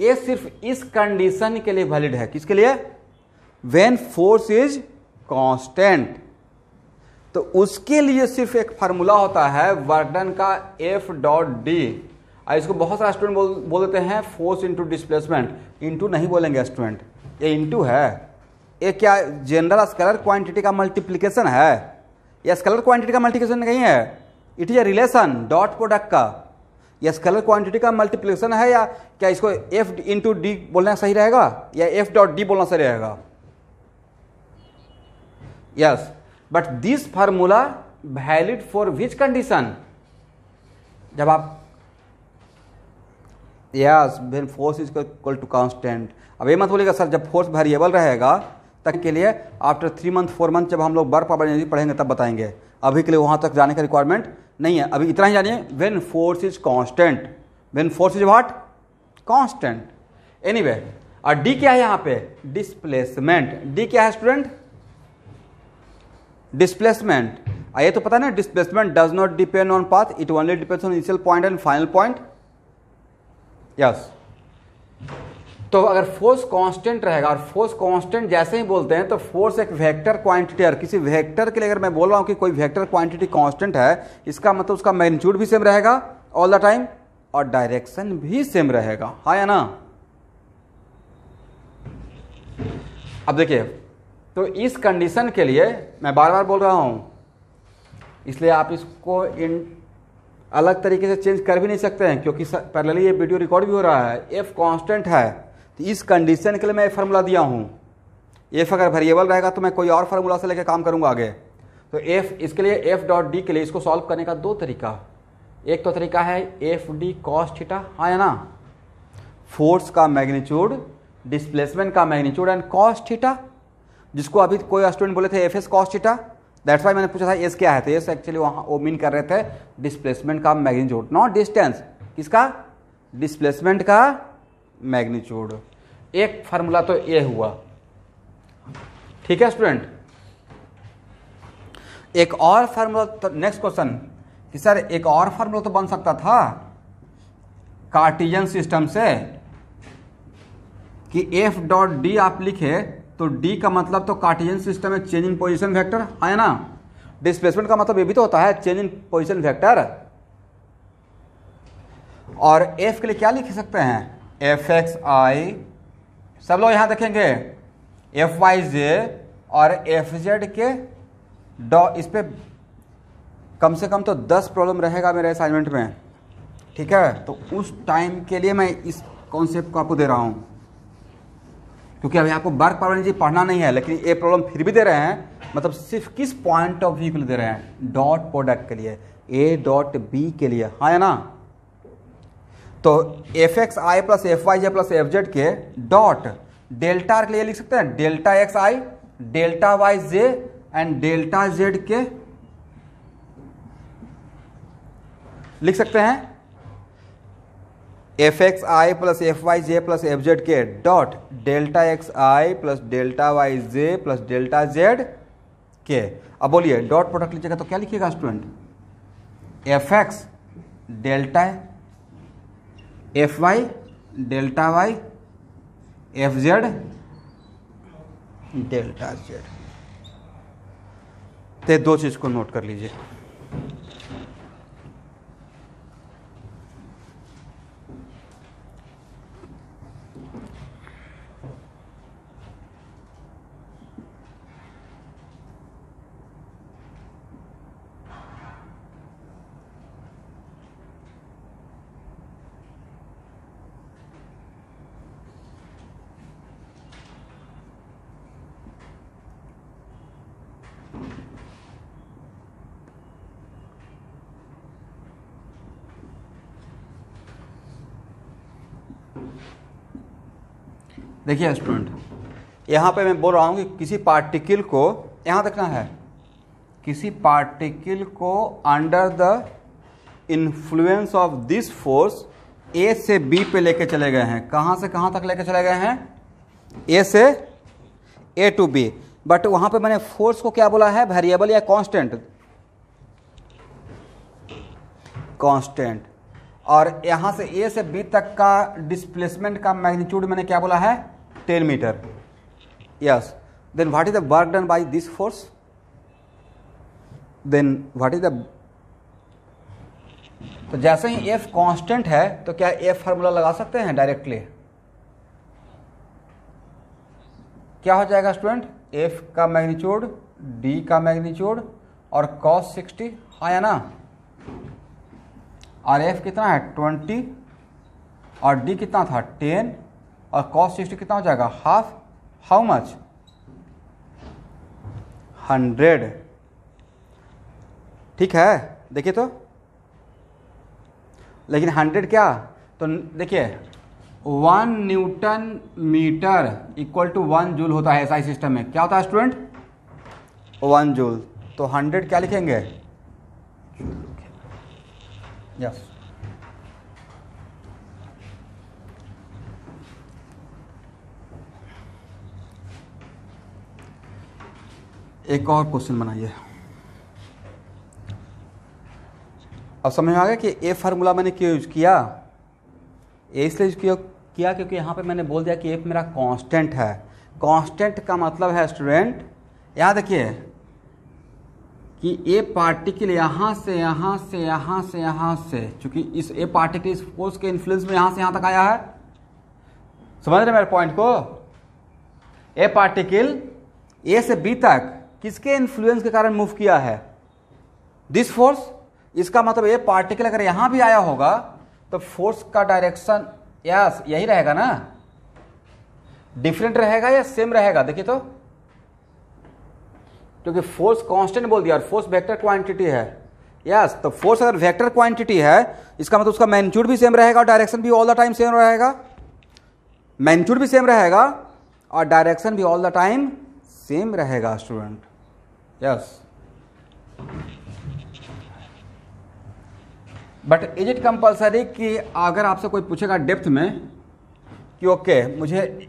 ये सिर्फ इस कंडीशन के लिए वैलिड है किसके लिए वेन फोर्स इज कॉन्स्टेंट तो उसके लिए सिर्फ एक फार्मूला होता है वर्डन का एफ डॉट डी इसको बहुत सारे स्टूडेंट बोल बोल देते हैं फोर्स इंटू डिस्प्लेसमेंट इंटू नहीं बोलेंगे स्टूडेंट ये इंटू है ये क्या जनरल स्कलर क्वांटिटी का मल्टीप्लिकेशन है यह स्कलर क्वांटिटी का मल्टीप्लिकेशन नहीं है it is a relation dot product का यह स्कलर क्वांटिटी का मल्टीप्लिकेशन है या क्या इसको एफ इंटू डी बोलना सही रहेगा या एफ डॉट डी बोलना सही रहेगा yes but this formula valid for which condition जब आप yes when force is equal to constant अब ये मत बोलेगा सर जब फोर्स वेरिएबल रहेगा तक के लिए after three month four month जब हम लोग बर्फ पावर एनर्जी पढ़ेंगे तब बताएंगे अभी के लिए वहाँ तक जाने का रिक्वायरमेंट नहीं है अभी इतना ही जानिए when force is constant when force is what constant anyway और डी क्या है यहाँ पे डिस्प्लेसमेंट डी क्या है स्टूडेंट डिस्प्लेसमेंट ये तो पता है ना displacement does not depend on path it only depends on initial point and final point yes तो अगर फोर्स कांस्टेंट रहेगा और फोर्स कांस्टेंट जैसे ही बोलते हैं तो फोर्स एक वेक्टर क्वांटिटी और किसी वेक्टर के लिए अगर मैं बोल रहा हूँ कि कोई वेक्टर क्वांटिटी कांस्टेंट है इसका मतलब उसका मैग्नीट्यूड भी सेम रहेगा ऑल द टाइम और डायरेक्शन भी सेम रहेगा हा या ना अब देखिए तो इस कंडीशन के लिए मैं बार बार बोल रहा हूं इसलिए आप इसको इन अलग तरीके से चेंज कर भी नहीं सकते हैं क्योंकि पहले ये वीडियो रिकॉर्ड भी हो रहा है एफ कांस्टेंट है तो इस कंडीशन के लिए मैं फार्मूला दिया हूँ एफ अगर वेरिएबल रहेगा तो मैं कोई और फार्मूला से लेकर काम करूँगा आगे तो एफ इसके लिए एफ डॉट डी के लिए इसको सॉल्व करने का दो तरीका एक तो तरीका है एफ डी कॉस थीटा हाँ है ना फोर्स का मैग्नीट्यूड डिस्प्लेसमेंट का मैग्नीट्यूड एंड कॉस थीटा जिसको अभी कोई स्टूडेंट बोले थे F S cos theta that's why मैंने पूछा था एस क्या है तो एस एक्चुअली वहाँ वो मीन कर रहे थे डिस्प्लेसमेंट का मैग्नीच्यूड नॉट डिस्टेंस किसका डिस्प्लेसमेंट का मैग्नीच्यूड एक फार्मूला तो ये हुआ ठीक है स्टूडेंट एक और फार्मूला तो नेक्स्ट क्वेश्चन कि सर एक और फार्मूला तो बन सकता था कार्टिजन सिस्टम से कि एफ डॉट डी आप लिखे तो डी का मतलब तो कार्टिजन सिस्टम है चेंज इन पोजिशन फैक्टर है ना डिस्प्लेसमेंट का मतलब ये भी तो होता है चेंज इन पोजिशन फैक्टर और एफ के लिए क्या लिख सकते हैं एफ एक्स आई सब लोग यहां देखेंगे एफ वाई जे और एफ जेड के डॉ इस पर कम से कम तो दस प्रॉब्लम रहेगा मेरे असाइनमेंट में ठीक है तो उस टाइम के लिए मैं इस कॉन्सेप्ट को आपको दे रहा हूँ क्योंकि अभी आपको वर्क पावर एनर्जी पढ़ना नहीं है लेकिन ये प्रॉब्लम फिर भी दे रहे हैं मतलब सिर्फ किस पॉइंट ऑफ व्यू के लिए दे रहे हैं डॉट प्रोडक्ट के लिए ए डॉट बी के लिए हाँ है ना तो एफ एक्स आई प्लस एफ वाई जे प्लस एफ जेड के डॉट डेल्टा के लिए लिख सकते हैं delta x i delta Y j and delta Z k लिख सकते हैं एफ एक्स आई प्लस एफ वाई जे प्लस एफ जेड के डॉट डेल्टा एक्स आई प्लस डेल्टा वाई जे प्लस डेल्टा जेड के अब बोलिए डॉट प्रोडक्ट लीजिएगा तो क्या लिखिएगा student F x delta F Y delta y F Z delta z तो दो चीज़ को नोट कर लीजिए देखिए स्टूडेंट यहाँ पे मैं बोल रहा हूँ कि किसी पार्टिकल को यहाँ देखना है किसी पार्टिकल को under the influence of this force A से बी पे लेके चले गए हैं कहाँ से कहाँ तक लेके चले गए हैं ए से ए टू बी बट वहाँ पे मैंने फोर्स को क्या बोला है वेरिएबल या कांस्टेंट कांस्टेंट और यहाँ से ए से बी तक का डिस्प्लेसमेंट का मैग्नीट्यूड मैंने क्या बोला है 10 meter yes then what is the work done by this force then what is the तो जैसे ही F कांस्टेंट है तो क्या F फार्मूला लगा सकते हैं डायरेक्टली क्या हो जाएगा स्टूडेंट F का मैग्नीच्यूड D का मैग्नीच्यूड और cos 60 हाँ या ना और F कितना है 20 और D कितना था और कॉस्ट सिक्सटी कितना हो जाएगा हाफ हाउ मच हंड्रेड ठीक है देखिए तो लेकिन हंड्रेड क्या तो देखिए one newton metre equal to one joule होता है एसआई सिस्टम में क्या होता है स्टूडेंट वन जूल तो हंड्रेड क्या लिखेंगे यस yes. एक और क्वेश्चन बनाइए अब समझ में आ गया कि ए फार्मूला मैंने क्यों यूज़ किया ए इसलिए यूज़ किया क्योंकि यहाँ पे मैंने बोल दिया कि एफ मेरा कांस्टेंट है कांस्टेंट का मतलब है स्टूडेंट याद देखिए कि ए पार्टिकल यहाँ से यहाँ से यहाँ से यहाँ से चूंकि इस ए पार्टिकल इस फोर्स के इन्फ्लुएंस में यहाँ से यहाँ तक आया है समझ रहे मेरे पॉइंट को ए पार्टिकल ए से बी तक किसके इन्फ्लुएंस के कारण मूव किया है दिस फोर्स इसका मतलब ये पार्टिकल अगर यहां भी आया होगा तो फोर्स का डायरेक्शन यस यही रहेगा ना डिफरेंट रहेगा या सेम रहेगा देखिए तो क्योंकि फोर्स कांस्टेंट बोल दिया और फोर्स वेक्टर क्वांटिटी है यस तो फोर्स अगर वेक्टर क्वांटिटी है इसका मतलब उसका मैग्नीट्यूड भी सेम रहेगा और डायरेक्शन भी ऑल द टाइम सेम रहेगा मैग्नीट्यूड भी सेम रहेगा और डायरेक्शन भी ऑल द टाइम सेम रहेगा student Yes. But is it compulsory कि अगर आपसे कोई पूछेगा डेप्थ में कि ओके okay, मुझे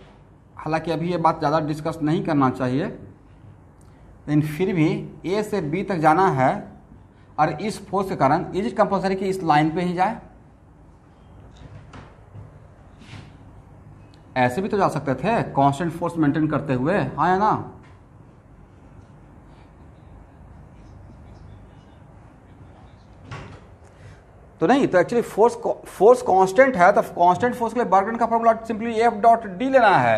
हालांकि अभी ये बात ज़्यादा डिस्कस नहीं करना चाहिए लेकिन फिर भी ए से बी तक जाना है और इस फोर्स के कारण इज इट कंपल्सरी कि इस लाइन पे ही जाए ऐसे भी तो जा सकते थे कांस्टेंट फोर्स मेंटेन करते हुए हाँ या ना तो नहीं तो एक्चुअली फोर्स फोर्स कांस्टेंट है तो कांस्टेंट फोर्स के लिए बर्गन का formula simply F dot D लेना है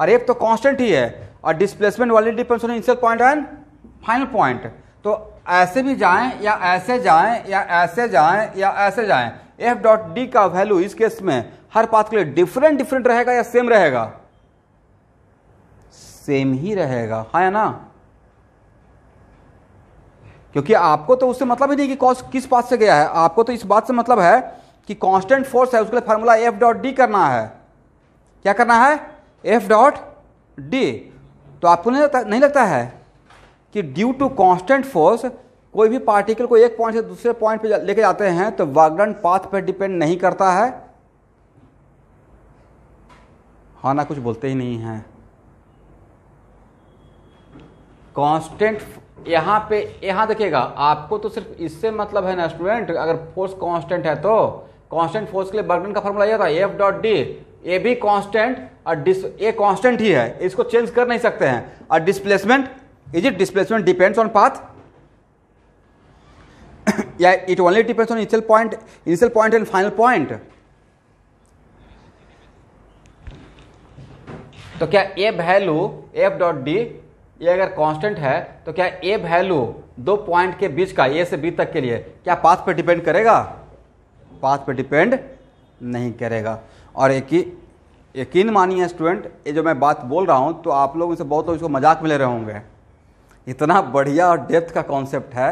और एफ तो कांस्टेंट ही है और डिस्प्लेसमेंट वाली depends on initial point and final point तो ऐसे भी जाएं या ऐसे जाएं या ऐसे जाएं या ऐसे जाएं एफ डॉट डी का वैल्यू इस केस में हर पाथ के लिए डिफरेंट डिफरेंट रहेगा या सेम रहेगा सेम ही रहेगा हाँ ना क्योंकि आपको तो उससे मतलब ही नहीं कि कॉस किस पास से गया है आपको तो इस बात से मतलब है कि कांस्टेंट फोर्स है उसके लिए फार्मूला एफ डॉट डी करना है क्या करना है एफ डॉट डी तो आपको नहीं लगता नहीं लगता है कि ड्यू टू कांस्टेंट फोर्स कोई भी पार्टिकल को एक पॉइंट से दूसरे पॉइंट पे लेके जाते हैं तो वागडन पाथ पर डिपेंड नहीं करता है हाँ ना कुछ बोलते ही नहीं है कांस्टेंट यहाँ पे यहाँ देखिएगा आपको तो सिर्फ इससे मतलब है ना स्टूडेंट अगर फोर्स कांस्टेंट है तो कांस्टेंट फोर्स के लिए बर्गन का फॉर्मूला यह था एफ डॉट डी ए भी कांस्टेंट और डिस ए कांस्टेंट ही है इसको चेंज कर नहीं सकते हैं और displacement is it displacement depends on path या it only depends on initial point initial point and final point तो क्या a value F dot D ये अगर कांस्टेंट है तो क्या ए वैल्यू दो पॉइंट के बीच का ए से बी तक के लिए क्या पाथ पर डिपेंड करेगा पाथ पर डिपेंड नहीं करेगा और एक ही यकीन मानिए स्टूडेंट ये जो मैं बात बोल रहा हूँ तो आप लोग इसे बहुत लोग इसको मजाक में ले रहे होंगे इतना बढ़िया और डेप्थ का कॉन्सेप्ट है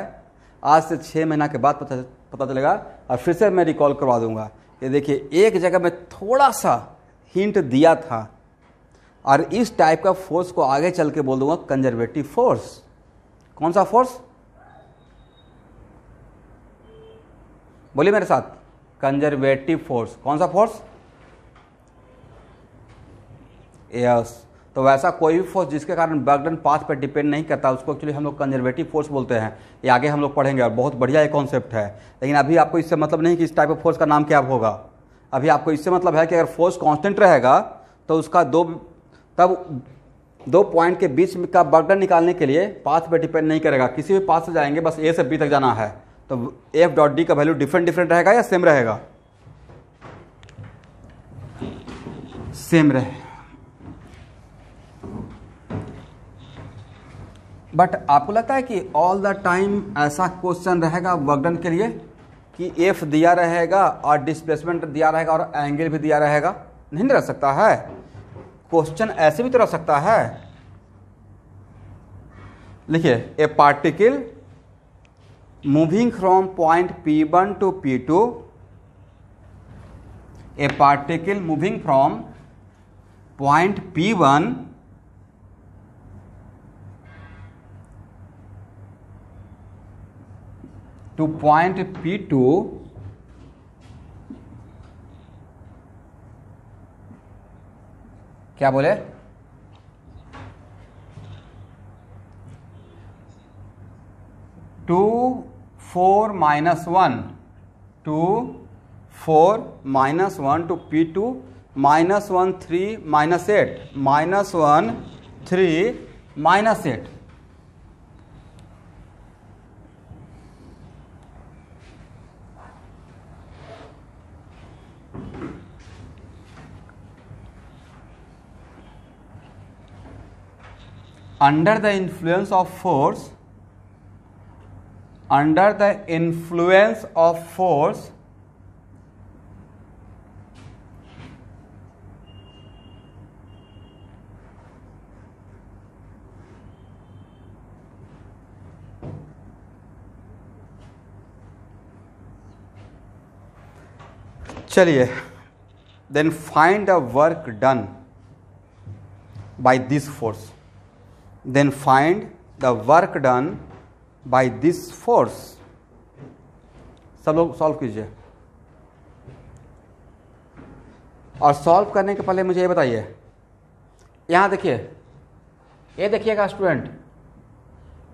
आज से छः महीना के बाद पता पता चलेगा और फिर से मैं रिकॉल करवा दूंगा ये देखिए एक जगह में थोड़ा सा हिंट दिया था और इस टाइप का फोर्स को आगे चल के बोल दूंगा कंजर्वेटिव फोर्स कौन सा फोर्स बोलिए मेरे साथ कंजर्वेटिव फोर्स कौन सा फोर्स यस तो वैसा कोई भी फोर्स जिसके कारण बैकडन पाथ पर डिपेंड नहीं करता उसको एक्चुअली हम लोग कंजर्वेटिव फोर्स बोलते हैं ये आगे हम लोग पढ़ेंगे और बहुत बढ़िया ये कॉन्सेप्ट है लेकिन अभी आपको इससे मतलब नहीं कि इस टाइप ऑफ फोर्स का नाम क्या होगा अभी आपको इससे मतलब है कि अगर फोर्स कॉन्स्टेंट रहेगा तो उसका दो तब दो पॉइंट के बीच का बर्डन निकालने के लिए पाथ पर डिपेंड नहीं करेगा किसी भी पाथ से जाएंगे बस ए से बी तक जाना है तो एफ डॉट डी का वैल्यू डिफरेंट डिफरेंट रहेगा या सेम रहेगा सेम रहे बट आपको लगता है कि ऑल द टाइम ऐसा क्वेश्चन रहेगा वर्कडन के लिए कि एफ दिया रहेगा और डिस्प्लेसमेंट दिया रहेगा और एंगल भी दिया रहेगा नहीं रह सकता है क्वेश्चन ऐसे भी तो रह सकता है लिखिए a particle moving from point P one to P two a particle moving from point P one to point P two क्या बोले two four minus one two four minus one to P two minus one three minus eight minus one three minus eight under the influence of force under the influence of force चलिए then find the work done by this force then find the work done by this force सब लोग solve कीजिए और solve करने के पहले मुझे ये बताइए यहां देखिए ये देखिएगा student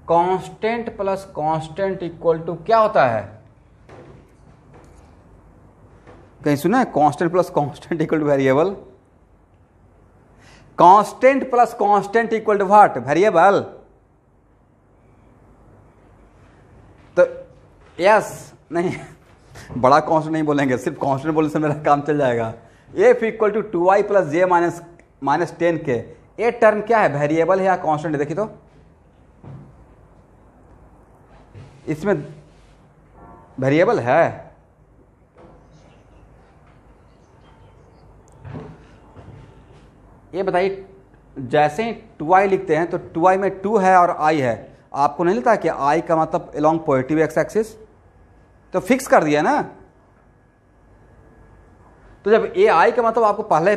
constant plus constant equal to क्या होता है कहीं सुना है constant plus constant equal to variable constant plus constant equal to what variable तो यस नहीं बड़ा कांस्टेंट नहीं बोलेंगे सिर्फ कांस्टेंट बोलने से मेरा काम चल जाएगा F equal to two i plus j minus minus ten k a term क्या है वेरिएबल है या कांस्टेंट है देखिए तो इसमें वेरिएबल है ये बताइए जैसे ही टू आई लिखते हैं तो टू आई में टू है और आई है आपको नहीं लगता कि आई का मतलब अलॉन्ग पॉजिटिव एक्स एक्सिस तो फिक्स कर दिया ना तो जब ए आई का मतलब आपको पहले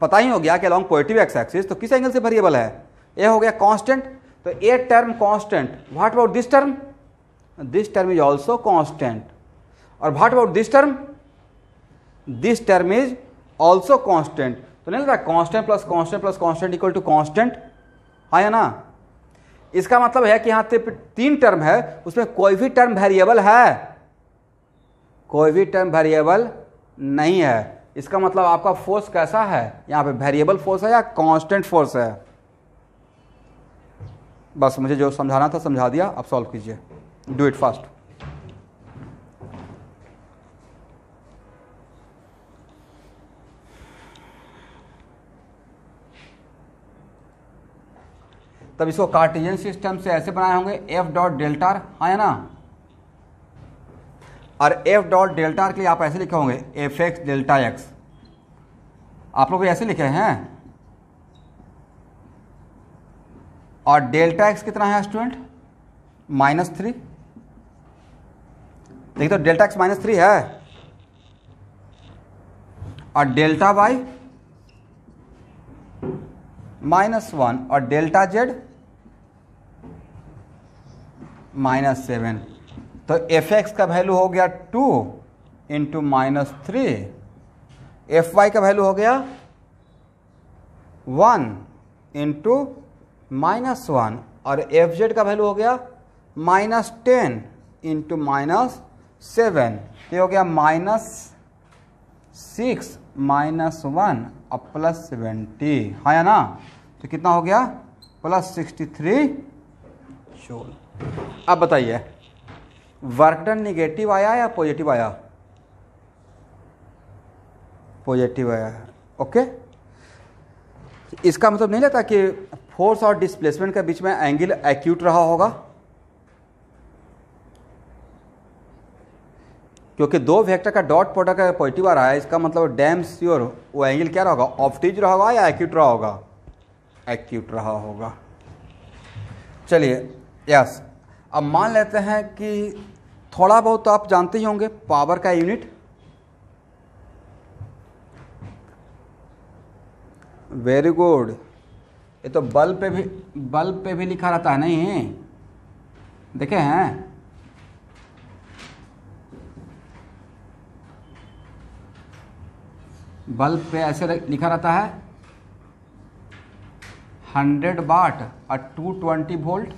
पता ही हो गया कि अलॉन्ग पॉजिटिव एक्स एक्सिस तो किस एंगल से वेरिएबल है ए हो गया कांस्टेंट तो a term constant what about this term this term is also constant और what about this term this term is also constant तो नहीं लगता constant plus constant plus constant equal to constant हाँ या ना इसका मतलब है कि यहाँ तीन टर्म है उसमें कोई भी टर्म वेरिएबल है कोई भी टर्म वेरिएबल नहीं है इसका मतलब आपका फोर्स कैसा है यहाँ पे वेरिएबल फोर्स है या कांस्टेंट फोर्स है बस मुझे जो समझाना था समझा दिया आप सॉल्व कीजिए डू इट फास्ट तब इसको कार्टिजन सिस्टम से ऐसे बनाए होंगे एफ डॉट डेल्टा है ना और एफ डॉट डेल्टा के लिए आप ऐसे लिखे होंगे एफ एक्स डेल्टा एक्स आप लोग ऐसे लिखे हैं और डेल्टा एक्स कितना है स्टूडेंट माइनस थ्री देखिए तो डेल्टा एक्स माइनस थ्री है और डेल्टा वाई माइनस वन और डेल्टा जेड माइनस सेवन तो एफ एक्स का वैल्यू हो गया two into minus three F y का वैल्यू हो गया वन इंटू माइनस वन और एफ जेड का वैल्यू हो गया minus ten into minus seven ये हो गया माइनस सिक्स माइनस वन और प्लस सेवेंटी है ना तो कितना हो गया प्लस सिक्सटी थ्री शोल अब बताइए वर्क डन निगेटिव आया या पॉजिटिव आया पॉजिटिव आया ओके इसका मतलब नहीं लगता कि फोर्स और डिस्प्लेसमेंट के बीच में एंगल एक्यूट रहा होगा क्योंकि दो वेक्टर का डॉट प्रोडक्ट पॉजिटिव आ रहा है इसका मतलब डैम स्योर वो एंगल क्या रहा होगा ऑप्टिज रहा होगा या एक्यूट रहा होगा एक्यूट रहा होगा चलिए यस अब मान लेते हैं कि थोड़ा बहुत तो आप जानते ही होंगे पावर का यूनिट वेरी गुड ये तो बल्ब पे भी बल्ब पे भी लिखा रहता है नहीं देखे हैं बल्ब पे ऐसे लिखा रहता है 100 बाट और 220 वोल्ट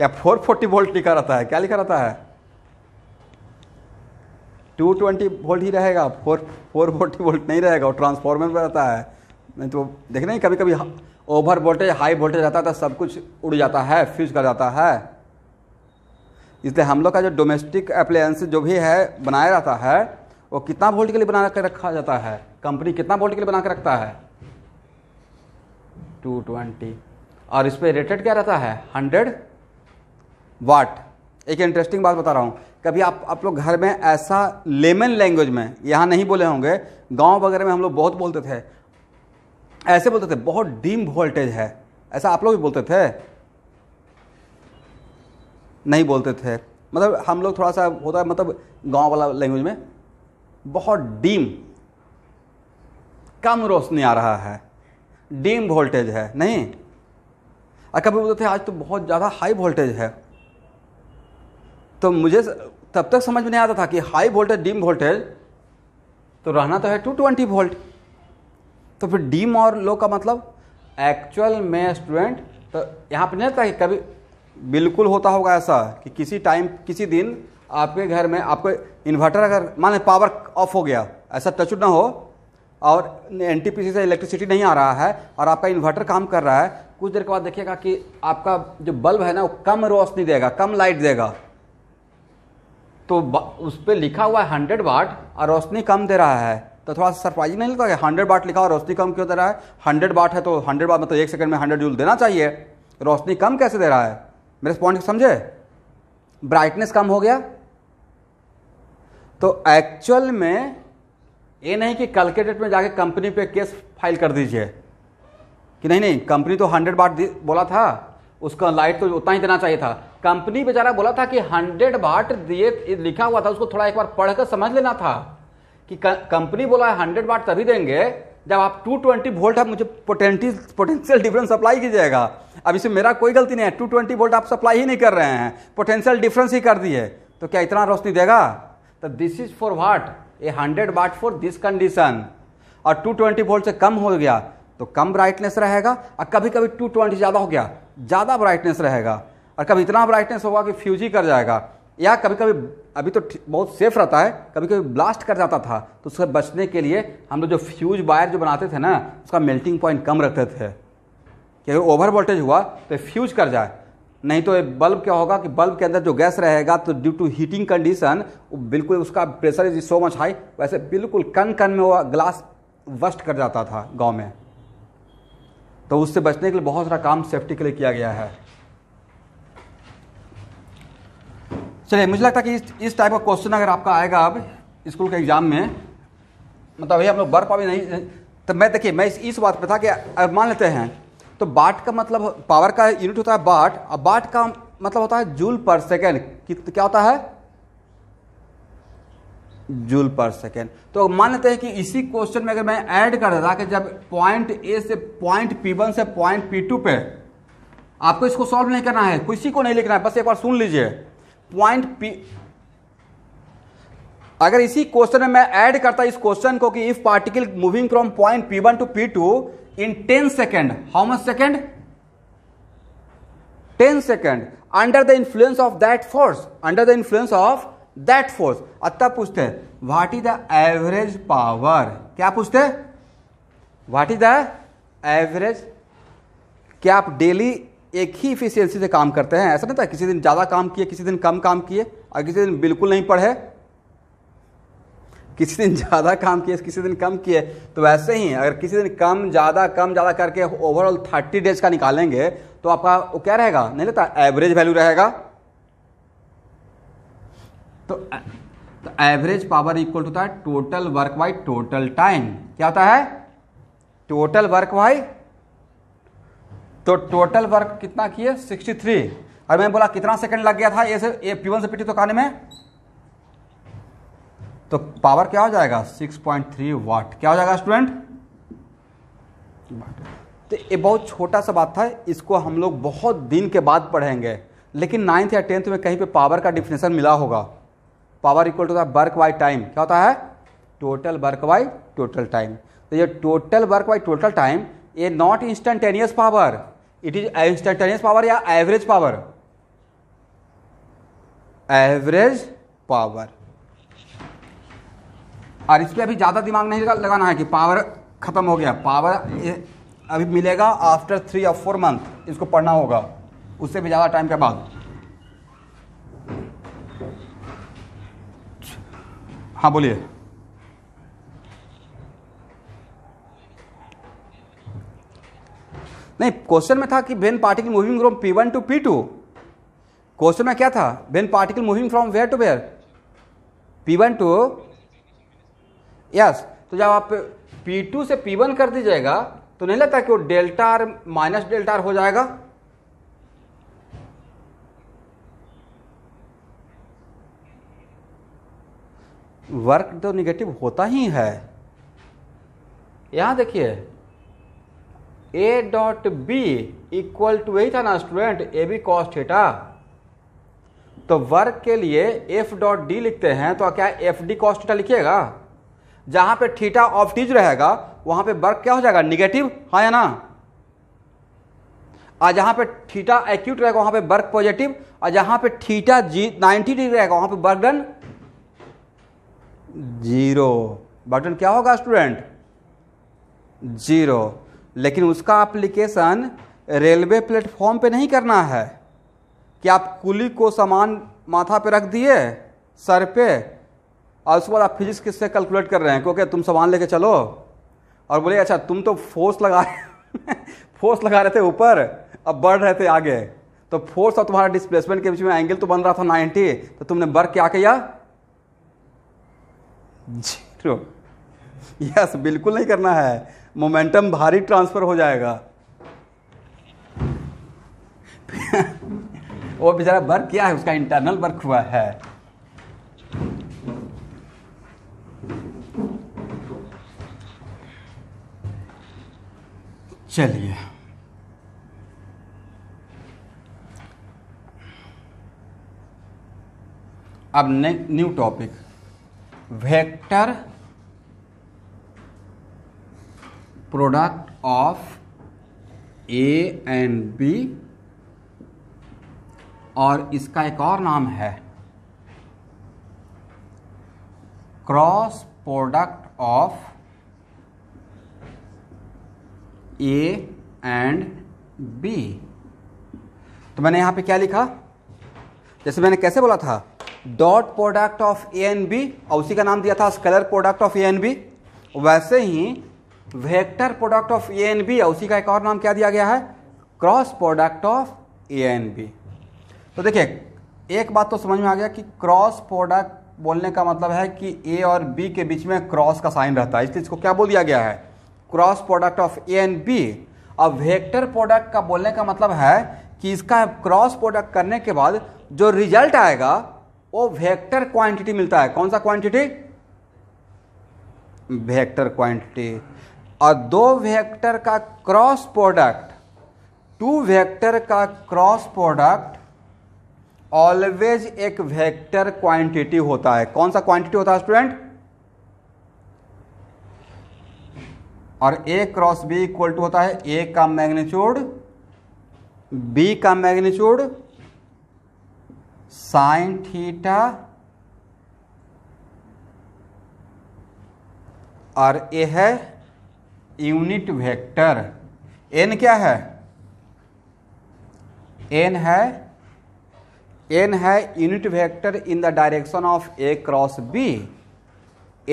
या 440 वोल्ट लिखा रहता है क्या लिखा रहता है 220 वोल्ट ही रहेगा फोर फोर फोर्टी वोल्ट नहीं रहेगा वो ट्रांसफॉर्मर में रहता है नहीं तो देख नहीं कभी कभी ओवर वोल्टेज हाई वोल्टेज रहता था तो सब कुछ उड़ जाता है फ्यूज कर जाता है इसलिए हम लोग का जो डोमेस्टिक अप्लायंस जो भी है बनाया रहता है वो कितना वोल्ट के लिए बना कर रखा जाता है कंपनी कितना वोल्ट के लिए बना कर रखता है 220 और इस पर रेटेड क्या रहता है 100 वाट एक इंटरेस्टिंग बात बता रहा हूँ कभी आप आप लोग घर में ऐसा लेमन लैंग्वेज में यहाँ नहीं बोले होंगे गांव वगैरह में हम लोग बहुत बोलते थे ऐसे बोलते थे बहुत डीम वोल्टेज है ऐसा आप लोग भी बोलते थे नहीं बोलते थे मतलब हम लोग थोड़ा सा होता है मतलब गांव वाला लैंग्वेज में बहुत डीम कम रोशनी आ रहा है डीम वोल्टेज है नहीं और कभी बोलते थे आज तो बहुत ज़्यादा हाई वोल्टेज है तो मुझे तब तक समझ में नहीं आता था कि हाई वोल्टेज डीम वोल्टेज तो रहना तो है टू ट्वेंटी वोल्ट तो फिर डीम और लो का मतलब एक्चुअल में स्टूडेंट तो यहाँ पर नहीं था कि कभी बिल्कुल होता होगा ऐसा कि किसी टाइम किसी दिन आपके घर में आपको इन्वर्टर अगर मान लें पावर ऑफ हो गया ऐसा टच ना हो और एन से इलेक्ट्रिसिटी नहीं आ रहा है और आपका इन्वर्टर काम कर रहा है कुछ देर के बाद देखिएगा कि आपका जो बल्ब है ना वो कम रोशनी देगा कम लाइट देगा तो उस पर लिखा हुआ है हंड्रेड वाट और रोशनी कम दे रहा है तो थोड़ा सा सरप्राइजिंग नहीं लगता है हंड्रेड वाट लिखा और रोशनी कम क्यों दे रहा है हंड्रेड वाट है तो हंड्रेड वाट मतलब एक सेकंड में हंड्रेड जूल देना चाहिए रोशनी कम कैसे दे रहा है मेरे पॉइंट समझे ब्राइटनेस कम हो गया तो एक्चुअल में ये नहीं कि कल के डेट में जाके कंपनी पे केस फाइल कर दीजिए कि नहीं नहीं कंपनी तो हंड्रेड बार बोला था उसका लाइट तो उतना ही देना चाहिए था कंपनी बेचारा बोला था कि हंड्रेड वाट दिए लिखा हुआ था उसको थोड़ा एक बार पढ़कर समझ लेना था कि कंपनी बोला है हंड्रेड वाट तभी देंगे जब आप 220 ट्वेंटी वोल्ट आप मुझे पोटेंशियल पोटेंशियल डिफरेंस सप्लाई कीजिएगा अब इसमें मेरा कोई गलती नहीं है टू ट्वेंटी वोल्ट आप सप्लाई ही नहीं कर रहे हैं पोटेंशियल डिफरेंस ही कर दिए तो क्या इतना रोशनी देगा तो this is for what a hundred watt for this condition और टू ट्वेंटी वोल्ट से कम हो गया तो कम ब्राइटनेस रहेगा और कभी कभी टू ट्वेंटी ज़्यादा हो गया ज़्यादा ब्राइटनेस रहेगा और कभी इतना ब्राइटनेस होगा कि फ्यूज ही कर जाएगा या कभी कभी अभी तो बहुत सेफ रहता है कभी कभी ब्लास्ट कर जाता था तो उससे बचने के लिए हम लोग जो फ्यूज वायर जो बनाते थे ना उसका मेल्टिंग पॉइंट कम रखते थे क्योंकि ओवर वोल्टेज हुआ तो फ्यूज कर जाए नहीं तो बल्ब क्या होगा कि बल्ब के अंदर जो गैस रहेगा तो ड्यू टू हीटिंग कंडीशन बिल्कुल उसका pressure is so much high वैसे बिल्कुल कन कन में वो ग्लास वस्ट कर जाता था गाँव में तो उससे बचने के लिए बहुत सारा काम सेफ्टी के लिए किया गया है चलिए मुझे लगता है कि इस इस टाइप का क्वेश्चन अगर आपका आएगा अब स्कूल के एग्जाम में मतलब ये हम लोग बर्फ अभी नहीं तो मैं देखिए मैं इस, इस बात पर था कि मान लेते हैं तो बाट का मतलब पावर का यूनिट होता है बाट और बाट का मतलब होता है जूल पर सेकेंड क्या होता है जूल पर सेकेंड तो मान लेते हैं कि इसी क्वेश्चन में अगर मैं ऐड कर देता कि जब पॉइंट ए से पॉइंट पी वन से पॉइंट पी टू पे आपको इसको सॉल्व नहीं करना है किसी को नहीं लिखना है बस एक बार सुन लीजिए पॉइंट पी अगर इसी क्वेश्चन में मैं ऐड करता इस क्वेश्चन को कि if particle moving from point P one to P two in ten second how much second ten second under the influence of that force under the influence of that force अतः पूछते हैं what is the average power क्या पूछते हैं what is the average क्या आप daily एक ही efficiency से काम करते हैं ऐसा नहीं था किसी दिन ज़्यादा काम किए किसी दिन कम काम किए और किसी दिन बिल्कुल नहीं पढ़े किसी दिन ज़्यादा काम किए किसी दिन कम किए तो वैसे ही अगर किसी दिन कम ज़्यादा कम ज़्यादा करके ओवरऑल थर्टी डेज का निकालेंगे तो आपका वो क्या रहेगा नहीं लेता एवरेज वैल्यू रहेगा तो तो एवरेज पावर इक्वल होता है total work by total time क्या होता है टोटल वर्क बाई तो टोटल वर्क कितना किए 63 और मैंने बोला कितना सेकंड लग गया था ये से ये पी से पीटी तो कहने में तो पावर क्या हो जाएगा 6.3 वाट क्या हो जाएगा स्टूडेंट तो ये बहुत छोटा सा बात था इसको हम लोग बहुत दिन के बाद पढ़ेंगे लेकिन नाइन्थ या टेंथ में कहीं पे पावर का डिफिनेशन मिला होगा power equal to work by time क्या होता है total work by total time तो ये total work by total time ये not instantaneous power it is instantaneous power या एवरेज पावर एवरेज पावर और इस पर अभी ज़्यादा दिमाग नहीं लगाना है कि पावर खत्म हो गया पावर अभी मिलेगा आफ्टर थ्री या फोर मंथ इसको पढ़ना होगा उससे भी ज़्यादा टाइम के बाद हाँ बोलिए नहीं क्वेश्चन में था कि बेन particle moving from P one to P two question में क्या था बेन particle moving from where to where P one to yes तो जब आप पी टू से पी वन कर दीजिएगा तो नहीं लगता कि वो delta R minus delta R हो जाएगा वर्क तो निगेटिव होता ही है यहाँ देखिए A dot B equal to था ना student A B cos theta तो वर्क के लिए एफ डॉट डी लिखते हैं तो क्या एफ डी कॉस थीटा लिखिएगा जहाँ पे थीटा ऑफ टीज रहेगा वहाँ पे वर्क क्या हो जाएगा निगेटिव हाँ या ना और जहाँ पे थीटा एक्यूट रहेगा वहाँ पे वर्क पॉजिटिव और जहाँ पे थीटा जी नाइन्टी डिग्री रहेगा वहाँ पे वर्क डन जीरो बटन क्या होगा स्टूडेंट जीरो लेकिन उसका एप्लीकेशन रेलवे प्लेटफॉर्म पे नहीं करना है कि आप कुली को सामान माथा पे रख दिए सर पे और उसके बाद आप फिजिक्स किससे कैलकुलेट कर रहे हैं क्योंकि तुम सामान लेके चलो और बोले अच्छा तुम तो फोर्स लगा फोर्स [laughs] लगा रहे थे ऊपर अब बढ़ रहे थे आगे तो फोर्स और तुम्हारा डिस्प्लेसमेंट के बीच में एंगल तो बन रहा था 90 तो तुमने बढ़ क्या किया जीरो यस बिल्कुल नहीं करना है मोमेंटम भारी ट्रांसफ़र हो जाएगा [laughs] वो बेचारा वर्क क्या है उसका इंटरनल वर्क हुआ है चलिए अब new topic vector product of A and B और इसका एक और नाम है cross product of A and B तो मैंने यहां पे क्या लिखा जैसे मैंने कैसे बोला था dot product of A and B और उसी का नाम दिया था scalar product of A and B वैसे ही vector product of A and B और उसी का एक और नाम क्या दिया गया है cross product of A and B तो देखिए एक बात तो समझ में आ गया कि क्रॉस प्रोडक्ट बोलने का मतलब है कि ए और बी के बीच में क्रॉस का साइन रहता है इसलिए इसको क्या बोल दिया गया है cross product of A and B अब वेक्टर प्रोडक्ट का बोलने का मतलब है कि इसका क्रॉस प्रोडक्ट करने के बाद जो रिजल्ट आएगा वो वेक्टर क्वांटिटी मिलता है कौन सा क्वांटिटी वेक्टर क्वांटिटी और दो वेक्टर का क्रॉस प्रोडक्ट टू वेक्टर का क्रॉस प्रोडक्ट ऑलवेज एक वेक्टर क्वांटिटी होता है कौन सा क्वांटिटी होता है स्टूडेंट और A cross B equal to होता है ए का मैग्नीट्यूड बी का मैग्नीट्यूड साइन थीटा और ए है यूनिट वेक्टर एन क्या है एन है एन है unit vector in the direction of A cross B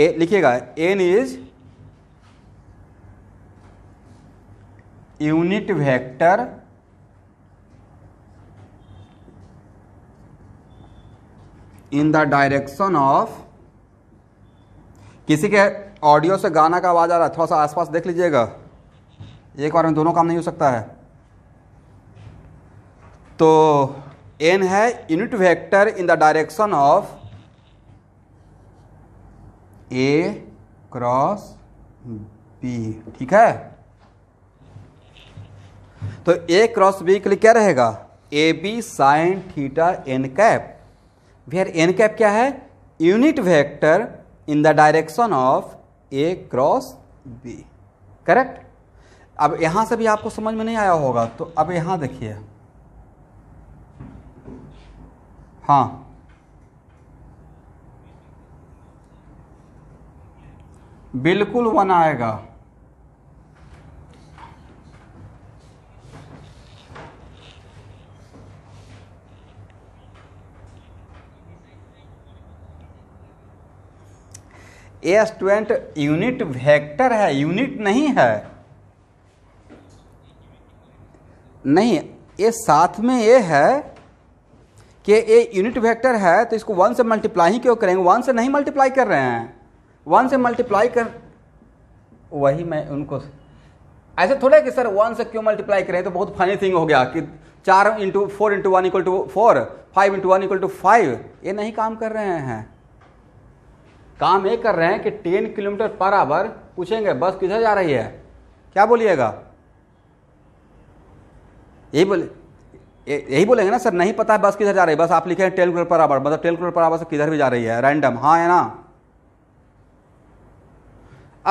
A लिखिएगा n is unit vector in the direction of किसी के ऑडियो से गाना का आवाज़ आ रहा है थोड़ा सा आसपास देख लीजिएगा एक बार में दोनों काम नहीं हो सकता है तो एन है unit vector in the direction of A cross B ठीक है तो ए क्रॉस बी के लिए क्या रहेगा A B sine theta n cap where n cap क्या है unit vector in the direction of A cross B correct अब यहां से भी आपको समझ में नहीं आया होगा तो अब यहां देखिए हाँ बिल्कुल वन आएगा ए स्टूडेंट यूनिट वेक्टर है यूनिट नहीं है नहीं ये साथ में ये है कि ये यूनिट वेक्टर है तो इसको वन से मल्टीप्लाई क्यों करेंगे वन से नहीं मल्टीप्लाई कर रहे हैं वन से मल्टीप्लाई कर वही मैं उनको ऐसे थोड़ा कि सर वन से क्यों मल्टीप्लाई करें तो बहुत फनी थिंग हो गया कि चार into four into one equal to four five into one equal to five ये नहीं काम कर रहे हैं काम ये कर रहे हैं कि टेन किलोमीटर पर आवर पूछेंगे बस किधर जा रही है क्या बोलिएगा यही बोले यही बोलेंगे ना सर नहीं पता है बस किधर जा रही है बस आप लिखे हैं टेन किलोमीटर पर आवर मतलब टेन किलोमीटर पर आवर से किधर भी जा रही है रैंडम हाँ है ना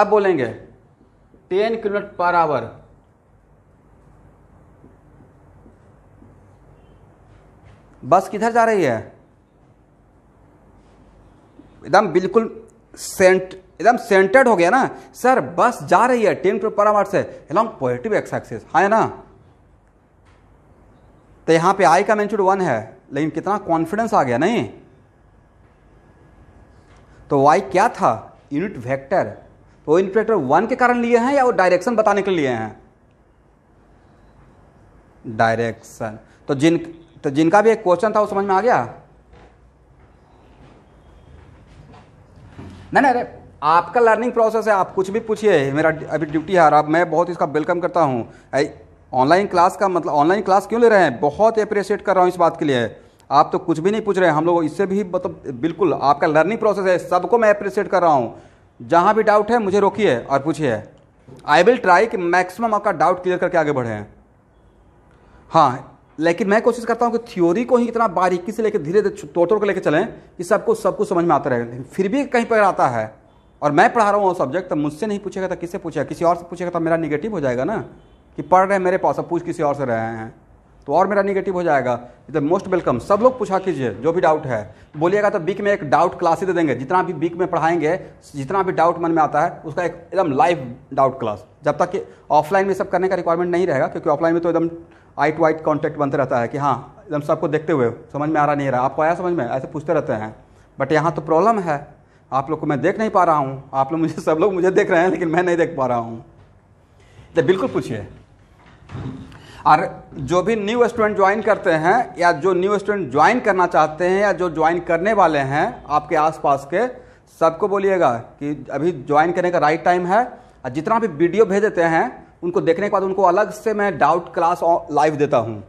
अब बोलेंगे टेन किलोमीटर पर आवर बस किधर जा रही है एकदम बिल्कुल सेंट एकदम सेंटर्ड हो गया ना सर बस जा रही है टेन टू पर है एलॉन्ग पॉजिटिव एक्स एक्सेस हाँ है ना तो यहाँ पे आई का मैंचूड वन है लेकिन कितना कॉन्फिडेंस आ गया नहीं तो वाई क्या था यूनिट वेक्टर तो वो यूनिट वेक्टर वन के कारण लिए हैं या वो डायरेक्शन बताने के लिए हैं डायरेक्शन तो जिन तो जिनका भी एक क्वेश्चन था वो समझ में आ गया नहीं नहीं अरे आपका लर्निंग प्रोसेस है आप कुछ भी पूछिए मेरा अभी ड्यूटी है आप मैं बहुत इसका वेलकम करता हूँ ऑनलाइन क्लास का मतलब ऑनलाइन क्लास क्यों ले रहे हैं बहुत अप्रिशिएट कर रहा हूँ इस बात के लिए आप तो कुछ भी नहीं पूछ रहे हैं हम लोग इससे भी मतलब बिल्कुल आपका लर्निंग प्रोसेस है सबको मैं अप्रिशिएट कर रहा हूँ जहाँ भी डाउट है मुझे रोकिए और पूछिए आई विल ट्राई कि मैक्सिमम आपका डाउट क्लियर करके आगे बढ़े हाँ लेकिन मैं कोशिश करता हूँ कि थ्योरी को ही इतना बारीकी से लेकर धीरे धीरे तोड़ तोड़ कर लेकर चलें कि सबको सब कुछ समझ में आता रहे लेकिन फिर भी कहीं पर आता है और मैं पढ़ा रहा हूँ वो सब्जेक्ट तो मुझसे नहीं पूछेगा तो किससे पूछेगा किसी और से पूछेगा तो मेरा निगेटिव हो जाएगा ना कि पढ़ रहे हैं मेरे पास अब पूछ किसी और से रहे हैं तो और मेरा निगेटिव हो जाएगा इधर मोस्ट वेलकम सब लोग पूछा कीजिए जो भी डाउट है बोलिएगा तो बीक में एक डाउट क्लास ही दे देंगे जितना भी बीक में पढ़ाएंगे जितना भी डाउट मन में आता है उसका एक एकदम लाइव डाउट क्लास जब तक कि ऑफलाइन में सब करने का रिक्वायरमेंट नहीं रहेगा क्योंकि ऑफलाइन में तो एकदम आई टू आइट कॉन्टैक्ट बनते रहता है कि हाँ एकदम सबको देखते हुए समझ में आ रहा नहीं रहा आपको आया समझ में ऐसे पूछते रहते हैं बट यहाँ तो प्रॉब्लम है आप लोग को मैं देख नहीं पा रहा हूँ आप लोग मुझे सब लोग मुझे देख रहे हैं लेकिन मैं नहीं देख पा रहा हूँ तो बिल्कुल पूछिए और जो भी न्यू स्टूडेंट ज्वाइन करते हैं या जो न्यू स्टूडेंट ज्वाइन करना चाहते हैं या जो ज्वाइन करने वाले हैं आपके आसपास के सबको बोलिएगा कि अभी ज्वाइन करने का राइट टाइम है और जितना भी वीडियो भेज देते हैं उनको देखने के बाद उनको अलग से मैं डाउट क्लास लाइव देता हूँ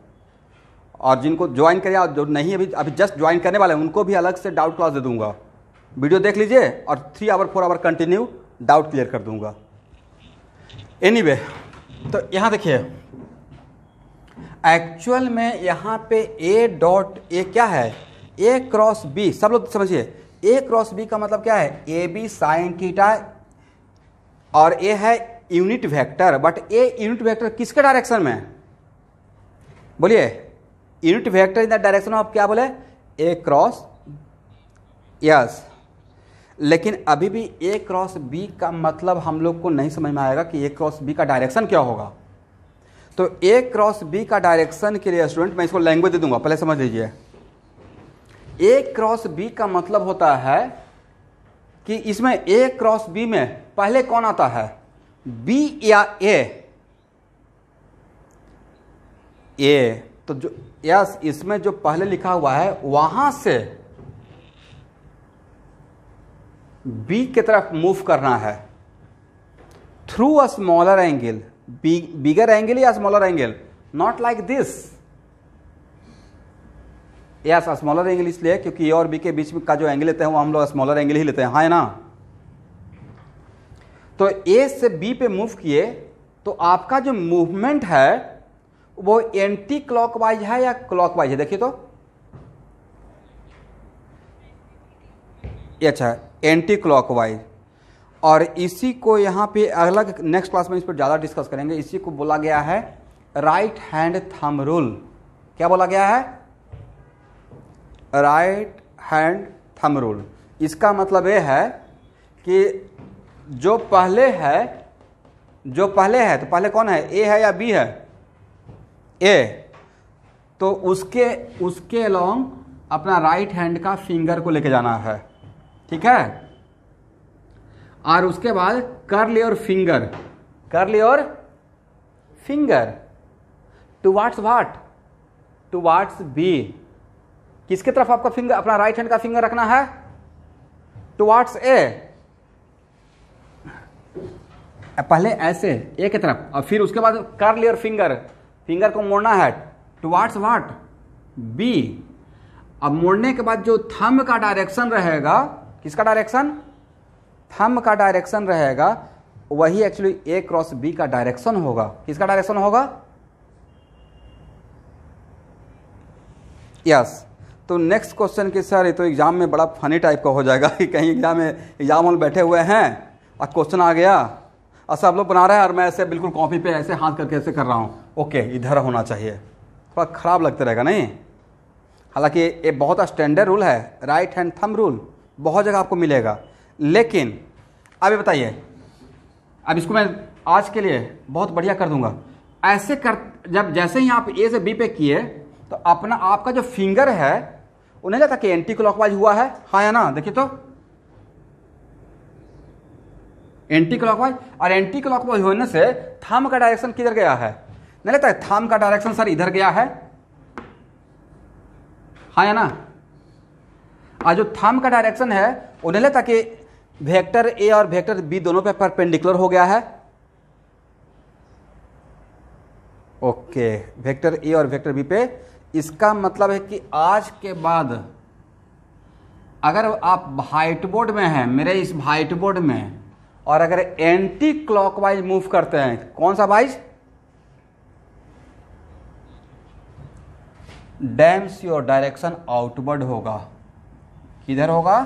और जिनको ज्वाइन करें और जो नहीं अभी अभी जस्ट ज्वाइन करने वाले हैं उनको भी अलग से डाउट क्लास दे दूंगा वीडियो देख लीजिए और three hour four hour continue doubt clear कर दूंगा एनी anyway, तो यहाँ देखिए एक्चुअल में यहाँ पे ए डॉट ए क्या है ए क्रॉस बी सब लोग समझिए ए क्रॉस बी का मतलब क्या है ए बी साइन थीटा और ए है unit vector but A unit vector किसके डायरेक्शन में बोलिए unit vector in the direction of क्या बोले ए क्रॉस यस लेकिन अभी भी ए क्रॉस बी का मतलब हम लोग को नहीं समझ में आएगा कि ए क्रॉस बी का डायरेक्शन क्या होगा तो ए क्रॉस बी का डायरेक्शन के लिए स्टूडेंट मैं इसको लैंग्वेज दे दूंगा पहले समझ लीजिए ए क्रॉस बी का मतलब होता है कि इसमें ए क्रॉस बी में पहले कौन आता है बी या ए ए तो जो यस इसमें जो पहले लिखा हुआ है वहां से बी की तरफ मूव करना है through a smaller angle big, bigger angle या smaller angle not like this yes smaller angle इसलिए क्योंकि ए और बी के बीच का जो एंगल लेते हैं वो हम लोग स्मॉलर एंगल ही लेते हैं हाँ ना तो ए से बी पे मूव किए तो आपका जो मूवमेंट है वो एंटी क्लॉकवाइज है या क्लॉकवाइज है देखिए तो अच्छा एंटी क्लॉकवाइज और इसी को यहाँ पे अलग नेक्स्ट क्लास में इस पर ज़्यादा डिस्कस करेंगे इसी को बोला गया है राइट हैंड थम रूल क्या बोला गया है राइट हैंड थम रूल इसका मतलब ये है कि जो पहले है जो पहले है तो पहले कौन है ए है या बी है ए तो उसके उसके अलॉन्ग अपना राइट हैंड का फिंगर को लेके जाना है ठीक है और उसके बाद कर्ल और फिंगर कर्ल और finger towards what towards B किसके तरफ आपका फिंगर अपना राइट हैंड का फिंगर रखना है टू वाट्स ए पहले ऐसे ए की तरफ और फिर उसके बाद कर्ल और फिंगर फिंगर को मोड़ना है टू वाट्स वाट बी अब मोड़ने के बाद जो थंब का डायरेक्शन रहेगा किसका डायरेक्शन थम का डायरेक्शन रहेगा वही एक्चुअली ए क्रॉस बी का डायरेक्शन होगा किसका डायरेक्शन होगा यस तो नेक्स्ट क्वेश्चन की सर ये तो एग्जाम में बड़ा फनी टाइप का हो जाएगा [laughs] कि कहीं एग्जाम में एग्जाम हॉल बैठे हुए हैं और क्वेश्चन आ गया और अच्छा, सब लोग बना रहे हैं और मैं ऐसे बिल्कुल कॉपी पे ऐसे हाथ करके ऐसे कर रहा हूँ ओके इधर होना चाहिए थोड़ा ख़राब लगता रहेगा नहीं हालांकि ये बहुत स्टैंडर्ड रूल है राइट हैंड थम रूल बहुत जगह आपको मिलेगा लेकिन अब बताइए अब इसको मैं आज के लिए बहुत बढ़िया कर दूंगा ऐसे कर जब जैसे ही आप ए से बी पे किए तो अपना आपका जो फिंगर है उन्हें लगता कि एंटी क्लॉकवाइज हुआ है हाँ या ना देखिए तो एंटी क्लॉकवाइज और एंटी क्लॉकवाइज होने से थाम का डायरेक्शन किधर गया है नहीं लगता है थाम का डायरेक्शन सर इधर गया है हाँ या ना और जो थाम का डायरेक्शन है उन्हें लगता कि वेक्टर ए और वेक्टर बी दोनों पे परपेंडिकुलर हो गया है ओके वेक्टर ए और वेक्टर बी पे इसका मतलब है कि आज के बाद अगर आप व्हाइट बोर्ड में हैं मेरे इस व्हाइट बोर्ड में और अगर एंटी क्लॉकवाइज मूव करते हैं कौन सा wise thumbs your direction outward होगा किधर होगा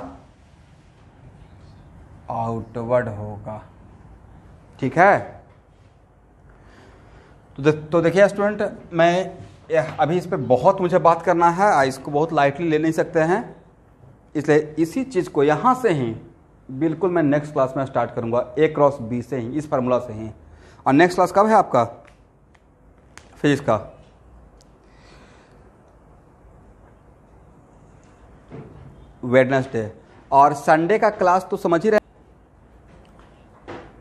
आउटवर्ड होगा ठीक है तो, तो देखिए स्टूडेंट मैं अभी इस पर बहुत मुझे बात करना है इसको बहुत लाइटली ले नहीं सकते हैं इसलिए इसी चीज़ को यहां से ही बिल्कुल मैं नेक्स्ट क्लास में स्टार्ट करूंगा ए क्रॉस बी से ही इस फार्मूला से ही और नेक्स्ट क्लास कब है आपका फिजिक्स का वेडनेसडे और संडे का क्लास तो समझ ही रहे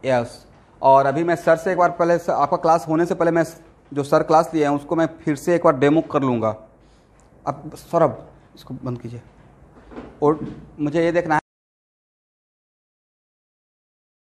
यस और अभी मैं सर से एक बार पहले आपका क्लास होने से पहले मैं जो सर क्लास लिया है उसको मैं फिर से एक बार डेमो कर लूँगा अब सौरभ इसको बंद कीजिए और मुझे ये देखना है